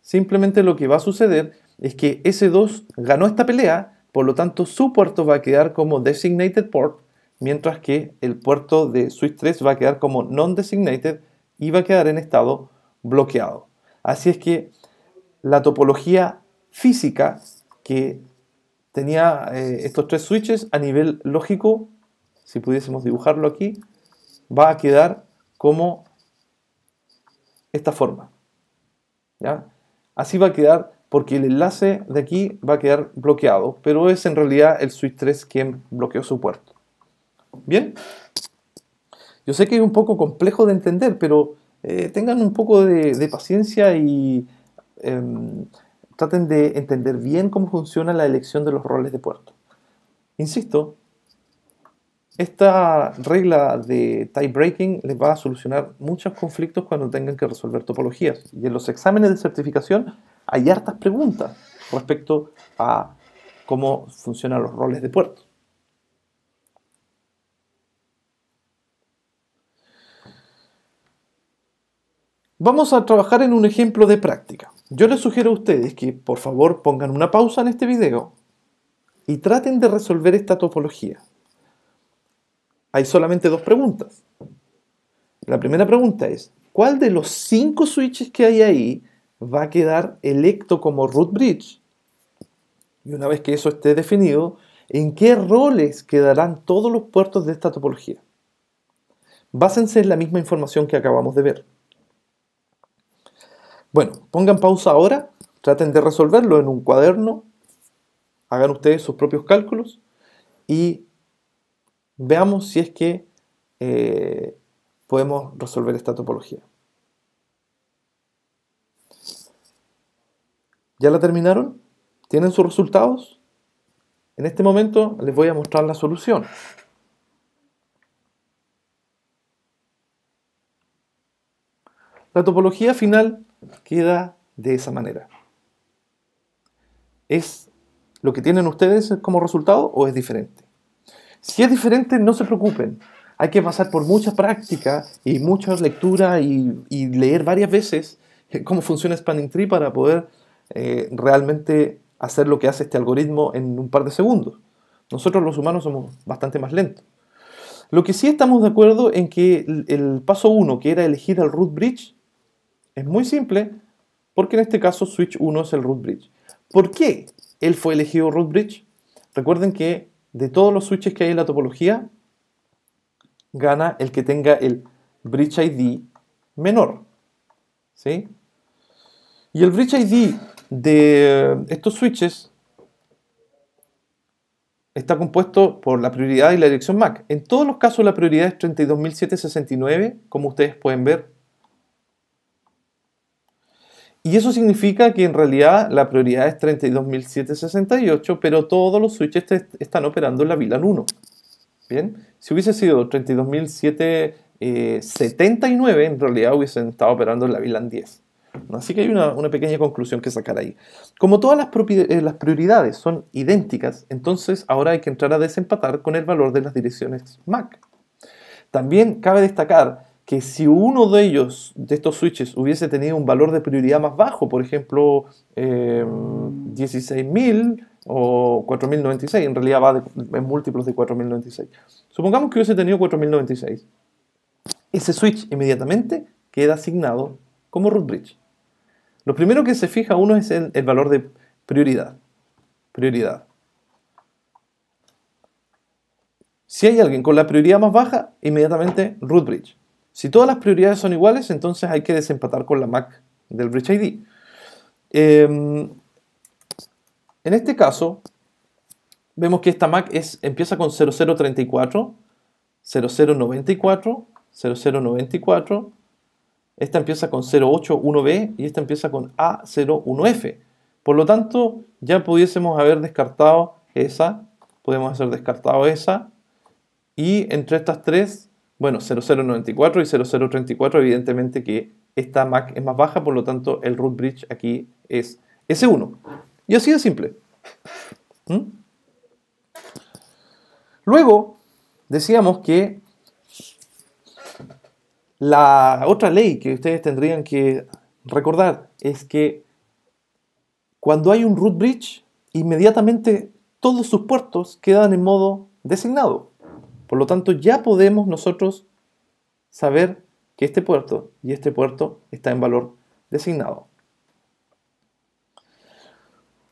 simplemente lo que va a suceder es que S2 ganó esta pelea, por lo tanto su puerto va a quedar como designated port, mientras que el puerto de switch 3 va a quedar como non designated y va a quedar en estado bloqueado. Así es que la topología física que tenía eh, estos tres switches a nivel lógico, si pudiésemos dibujarlo aquí, va a quedar como esta forma. Así va a quedar porque el enlace de aquí va a quedar bloqueado, pero es en realidad el switch 3 quien bloqueó su puerto. Bien, yo sé que es un poco complejo de entender, pero eh, tengan un poco de, paciencia y em, traten de entender bien cómo funciona la elección de los roles de puerto. Insisto, esta regla de tie breaking les va a solucionar muchos conflictos cuando tengan que resolver topologías. Y en los exámenes de certificación hay hartas preguntas respecto a cómo funcionan los roles de puerto. Vamos a trabajar en un ejemplo de práctica. Yo les sugiero a ustedes que por favor pongan una pausa en este video y traten de resolver esta topología. Hay solamente dos preguntas. La primera pregunta es, ¿cuál de los cinco switches que hay ahí va a quedar electo como root bridge? Y una vez que eso esté definido, ¿en qué roles quedarán todos los puertos de esta topología? Básense en la misma información que acabamos de ver. Bueno, pongan pausa ahora, traten de resolverlo en un cuaderno, hagan ustedes sus propios cálculos y veamos si es que eh, podemos resolver esta topología. ¿Ya la terminaron? ¿Tienen sus resultados? En este momento les voy a mostrar la solución. La topología final queda de esa manera. ¿Es lo que tienen ustedes como resultado o es diferente? Si es diferente, no se preocupen. Hay que pasar por mucha práctica y mucha lectura y, leer varias veces [LAUGHS] cómo funciona Spanning Tree para poder eh, realmente hacer lo que hace este algoritmo en un par de segundos. Nosotros los humanos somos bastante más lentos. Lo que sí estamos de acuerdo en que el, paso 1, que era elegir al root bridge, es muy simple, porque en este caso switch 1 es el root bridge. ¿Por qué él fue elegido root bridge? Recuerden que de todos los switches que hay en la topología, gana el que tenga el bridge ID menor. ¿Sí? Y el bridge ID de estos switches está compuesto por la prioridad y la dirección MAC. En todos los casos la prioridad es 32.769, como ustedes pueden ver y eso significa que en realidad la prioridad es 32.768, pero todos los switches están operando en la VLAN 1. Bien, si hubiese sido 32.779, en realidad hubiesen estado operando en la VLAN 10. Así que hay una, pequeña conclusión que sacar ahí. Como todas eh, las prioridades son idénticas, entonces ahora hay que entrar a desempatar con el valor de las direcciones MAC. También cabe destacar que si uno de ellos, de estos switches, hubiese tenido un valor de prioridad más bajo, por ejemplo, 16.000 eh, o 4.096, en realidad va en múltiplos de 4.096. Supongamos que hubiese tenido 4.096. Ese switch inmediatamente queda asignado como root bridge. Lo primero que se fija uno es el, el valor de prioridad. Prioridad. Si hay alguien con la prioridad más baja, inmediatamente root bridge. Si todas las prioridades son iguales, entonces hay que desempatar con la MAC del Bridge ID. Em, en este caso, vemos que esta MAC empieza con 0034, 0094, 0094, esta empieza con 081B y esta empieza con A01F. Por lo tanto, ya pudiésemos haber descartado esa, podemos haber descartado esa, y entre estas tres bueno, 0094 y 0034, evidentemente que esta MAC es más baja, por lo tanto el root bridge aquí es S1. Y así de simple. [LAUGHS] ¿Mm? Luego, decíamos que la otra ley que ustedes tendrían que recordar es que cuando hay un root bridge, inmediatamente todos sus puertos quedan en modo designado. Por lo tanto, ya podemos nosotros saber que este puerto y este puerto está en valor designado.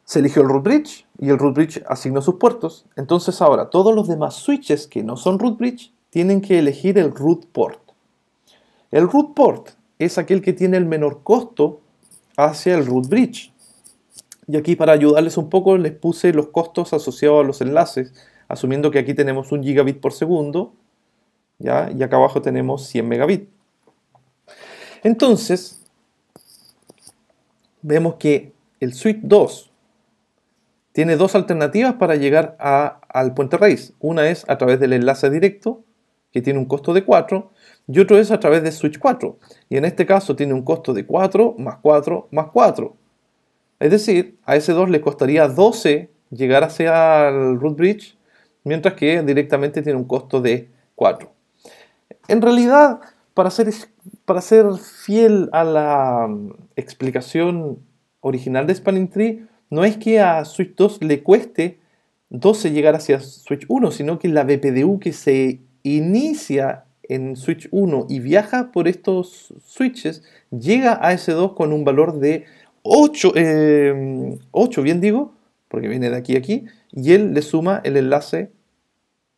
Se eligió el root bridge y el root bridge asignó sus puertos. Entonces ahora todos los demás switches que no son root bridge tienen que elegir el root port. El root port es aquel que tiene el menor costo hacia el root bridge. Y aquí para ayudarles un poco les puse los costos asociados a los enlaces asumiendo que aquí tenemos un gigabit por segundo, ¿ya? y acá abajo tenemos 100 megabit. Entonces, vemos que el switch 2 tiene dos alternativas para llegar al puente raíz. Una es a través del enlace directo, que tiene un costo de 4, y otro es a través de Switch 4. Y en este caso tiene un costo de 4 más 4 más 4. Es decir, a ese 2 le costaría 12 llegar hacia el root bridge mientras que directamente tiene un costo de 4. En realidad, para ser, fiel a la mm, explicación original de Spanning Tree, no es que a Switch 2 le cueste 12 llegar hacia Switch 1, sino que la BPDU que se inicia en Switch 1 y viaja por estos switches, llega a S2 con un valor de 8, 8 eh, bien digo, porque viene de aquí a aquí, y él le suma el enlace,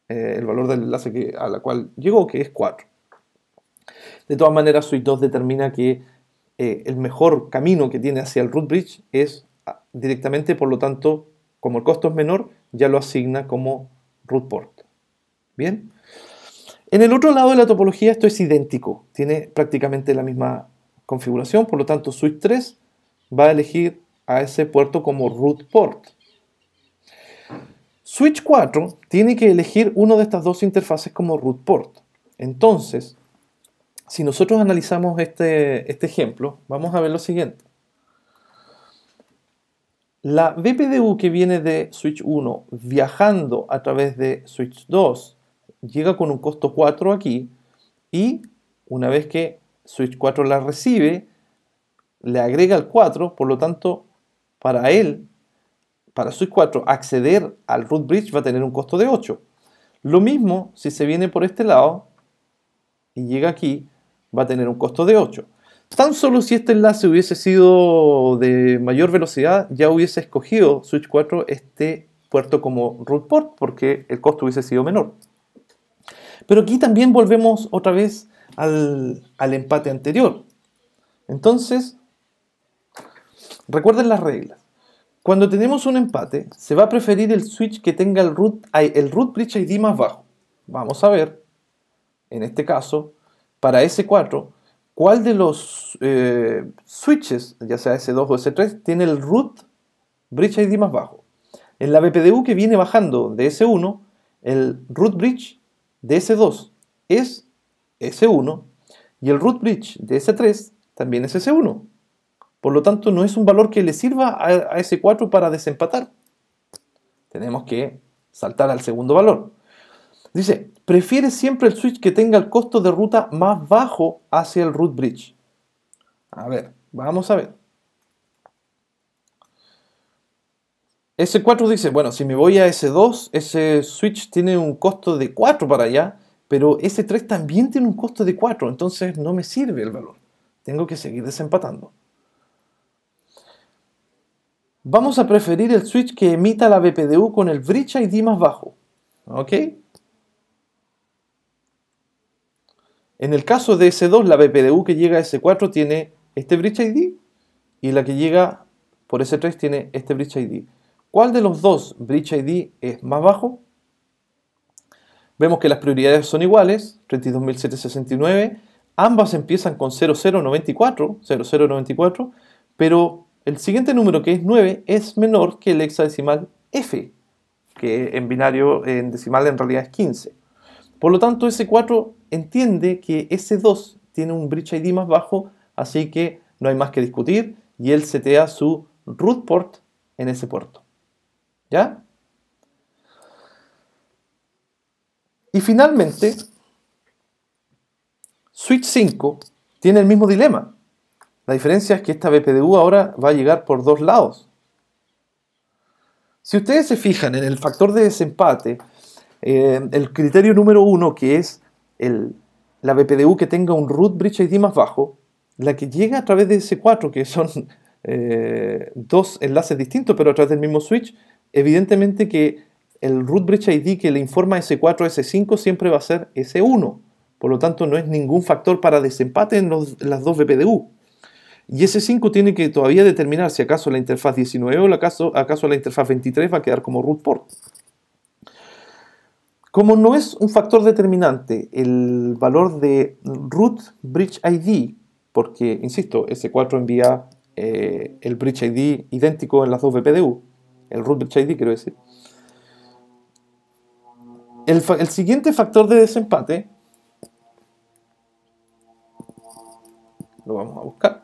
eh, el valor del enlace a la cual llegó, que es 4. De todas maneras, suite 2 determina que eh, el mejor camino que tiene hacia el root bridge es ah, directamente, por lo tanto, como el costo es menor, ya lo asigna como root port. Bien. En el otro lado de la topología esto es idéntico, tiene prácticamente la misma configuración, por lo tanto, Switch 3 va a elegir a ese puerto como root port. Switch 4 tiene que elegir una de estas dos interfaces como root port. Entonces, si nosotros analizamos este, este ejemplo, vamos a ver lo siguiente. La BPDU que viene de Switch 1 viajando a través de Switch 2 llega con un costo 4 aquí y una vez que Switch 4 la recibe, le agrega el 4, por lo tanto, para él para Switch 4 acceder al root bridge va a tener un costo de 8. Lo mismo si se viene por este lado y llega aquí, va a tener un costo de 8. Tan solo si este enlace hubiese sido de mayor velocidad, ya hubiese escogido Switch 4 este puerto como root port porque el costo hubiese sido menor. Pero aquí también volvemos otra vez al empate anterior. Entonces, recuerden las reglas. Cuando tenemos un empate, se va a preferir el switch que tenga el root, el root bridge ID más bajo. Vamos a ver, en este caso, para S4, cuál de los eh, switches, ya sea S2 o S3, tiene el root bridge ID más bajo. En la BPDU que viene bajando de S1, el root bridge de S2 es S1 y el root bridge de S3 también es S1. Por lo tanto, no es un valor que le sirva a, s 4 para desempatar. Tenemos que saltar al segundo valor. Dice, prefiere siempre el switch que tenga el costo de ruta más bajo hacia el root bridge. A ver, vamos a ver. S4 dice, bueno, si me voy a S2, ese switch tiene un costo de 4 para allá, pero S3 también tiene un costo de 4, entonces no me sirve el valor. Tengo que seguir desempatando vamos a preferir el switch que emita la BPDU con el bridge ID más bajo. ¿Ok? En el caso de S2, la BPDU que llega a S4 tiene este bridge ID y la que llega por S3 tiene este bridge ID. ¿Cuál de los dos bridge ID es más bajo? Vemos que las prioridades son iguales, 32.769, ambas empiezan con 0094, 0094, pero el siguiente número, que es 9, es menor que el hexadecimal f, que en binario, en decimal en realidad es 15. Por lo tanto, S4 entiende que S2 tiene un bridge ID más bajo, así que no hay más que discutir y él setea su root port en ese puerto. ¿Ya? Y finalmente, Switch 5 tiene el mismo dilema. La diferencia es que esta BPDU ahora va a llegar por dos lados. Si ustedes se fijan en el factor de desempate, eh, el criterio número uno, que es la BPDU que tenga un root bridge ID más bajo, la que llega a través de S4, que son eh, dos enlaces distintos, pero a través del mismo switch, evidentemente que el root bridge ID que le informa S4 o S5 siempre va a ser S1. Por lo tanto, no es ningún factor para desempate en las dos BPDU. Y ese 5 tiene que todavía determinar si acaso la interfaz 19 o acaso, acaso la interfaz 23 va a quedar como root port. Como no es un factor determinante el valor de root bridge ID, porque, insisto, S4 envía eh, el bridge ID idéntico en las dos BPDU, el root bridge ID quiero decir, el siguiente factor de desempate, lo vamos a buscar,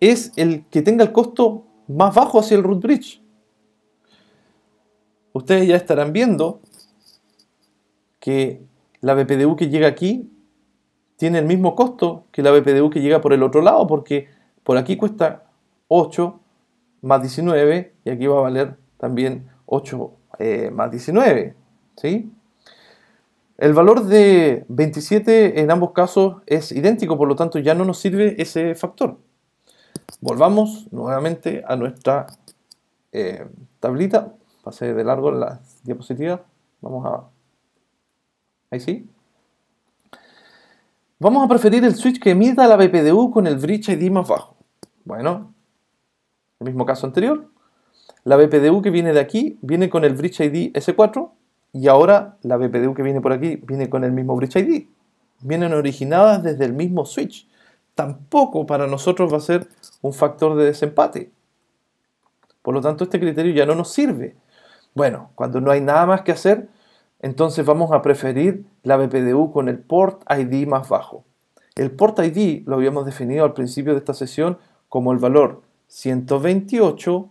es el que tenga el costo más bajo hacia el root bridge. Ustedes ya estarán viendo que la BPDU que llega aquí tiene el mismo costo que la BPDU que llega por el otro lado, porque por aquí cuesta 8 más 19 y aquí va a valer también 8 eh, más 19. ¿sí? El valor de 27 en ambos casos es idéntico, por lo tanto ya no nos sirve ese factor. Volvamos nuevamente a nuestra eh, tablita. Pasé de largo la las diapositivas. Vamos a... Ahí sí. Vamos a preferir el switch que emita la BPDU con el bridge ID más bajo. Bueno, el mismo caso anterior. La BPDU que viene de aquí viene con el bridge ID S4 y ahora la BPDU que viene por aquí viene con el mismo bridge ID. Vienen originadas desde el mismo switch tampoco para nosotros va a ser un factor de desempate. Por lo tanto, este criterio ya no nos sirve. Bueno, cuando no hay nada más que hacer, entonces vamos a preferir la BPDU con el port ID más bajo. El port ID lo habíamos definido al principio de esta sesión como el valor 128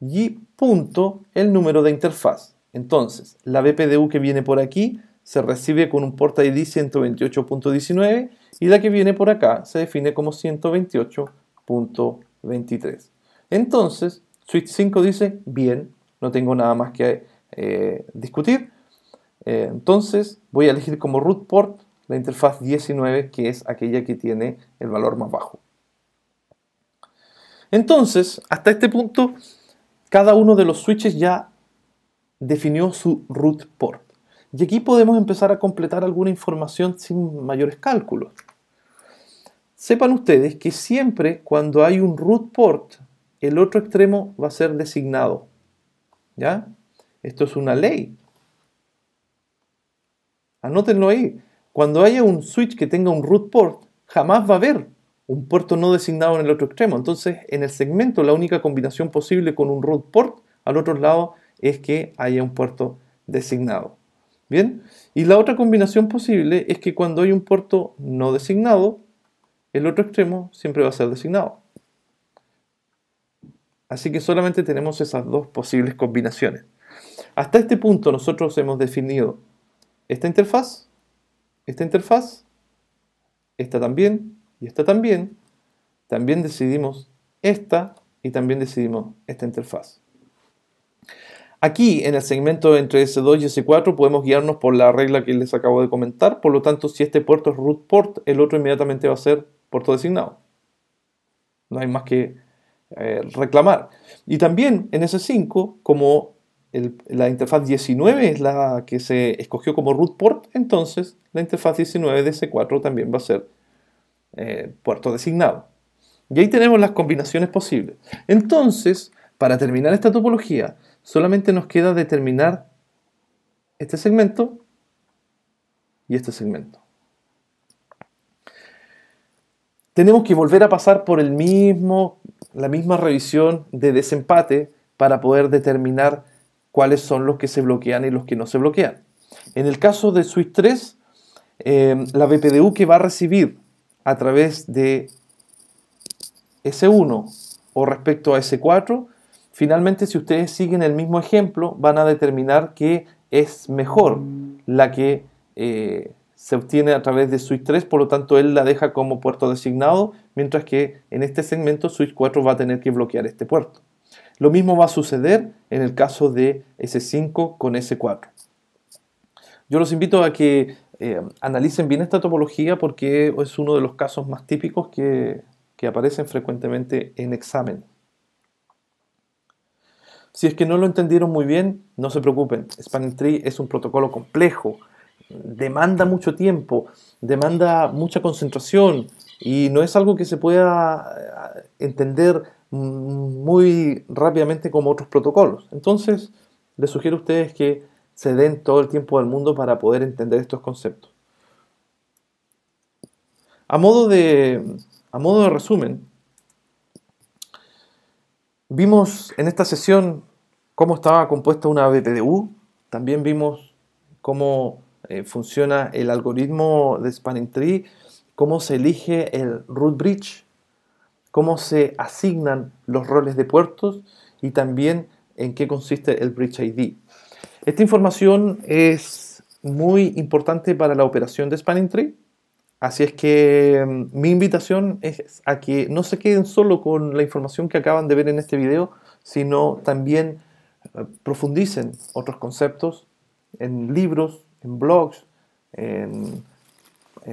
y punto el número de interfaz. Entonces, la BPDU que viene por aquí se recibe con un port ID 128.19 y la que viene por acá se define como 128.23. Entonces, switch 5 dice, bien, no tengo nada más que eh, discutir. Eh, entonces, voy a elegir como root port la interfaz 19, que es aquella que tiene el valor más bajo. Entonces, hasta este punto, cada uno de los switches ya definió su root port. Y aquí podemos empezar a completar alguna información sin mayores cálculos. Sepan ustedes que siempre cuando hay un root port, el otro extremo va a ser designado. ¿Ya? Esto es una ley. Anótenlo ahí. Cuando haya un switch que tenga un root port, jamás va a haber un puerto no designado en el otro extremo. Entonces, en el segmento, la única combinación posible con un root port al otro lado es que haya un puerto designado. Bien, y la otra combinación posible es que cuando hay un puerto no designado, el otro extremo siempre va a ser designado. Así que solamente tenemos esas dos posibles combinaciones. Hasta este punto nosotros hemos definido esta interfaz, esta interfaz, esta también y esta también. También decidimos esta y también decidimos esta interfaz. Aquí, en el segmento entre S2 y S4, podemos guiarnos por la regla que les acabo de comentar. Por lo tanto, si este puerto es root port, el otro inmediatamente va a ser puerto designado. No hay más que eh, reclamar. Y también en S5, como la interfaz 19 es la que se escogió como root port, entonces la interfaz 19 de S4 también va a ser eh, puerto designado. Y ahí tenemos las combinaciones posibles. Entonces, para terminar esta topología, Solamente nos queda determinar este segmento y este segmento. Tenemos que volver a pasar por el mismo, la misma revisión de desempate para poder determinar cuáles son los que se bloquean y los que no se bloquean. En el caso de Switch 3, eh, la BPDU que va a recibir a través de S1 o respecto a S4 finalmente si ustedes siguen el mismo ejemplo, van a determinar que es mejor la que eh, se obtiene a través de switch 3, por lo tanto él la deja como puerto designado, mientras que en este segmento switch 4 va a tener que bloquear este puerto. Lo mismo va a suceder en el caso de S5 con S4. Yo los invito a que eh, analicen bien esta topología porque es uno de los casos más típicos que, que aparecen frecuentemente en examen. Si es que no lo entendieron muy bien, no se preocupen. Spanning Tree es un protocolo complejo, demanda mucho tiempo, demanda mucha concentración y no es algo que se pueda eh, entender muy rápidamente como otros protocolos. Entonces, les sugiero a ustedes que se den todo el tiempo del mundo para poder entender estos conceptos. A modo de, a modo de resumen, Vimos en esta sesión cómo estaba compuesta una BPDU, también vimos cómo eh, funciona el algoritmo de Spanning Tree, cómo se elige el root bridge, cómo se asignan los roles de puertos y también en qué consiste el bridge ID. Esta información es muy importante para la operación de Spanning Tree Así es que mm, mi invitación es a que no se queden solo con la información que acaban de ver en este video, sino también eh, profundicen otros conceptos en libros, en blogs, eh,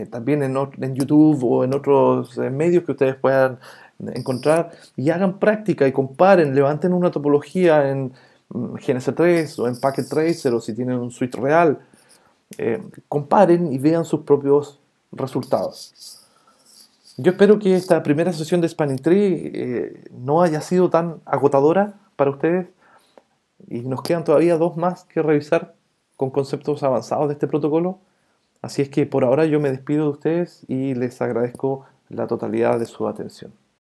también en, YouTube o en otros eh, medios que ustedes puedan encontrar y hagan práctica y comparen, levanten una topología en mm, GNC3 o en Packet Tracer o si tienen un suite real, comparen y vean sus propios resultados. Yo espero que esta primera sesión de Spanning Tree eh, no haya sido tan agotadora para ustedes y nos quedan todavía dos más que revisar con conceptos avanzados de este protocolo. Así es que por ahora yo me despido de ustedes y les agradezco la totalidad de su atención.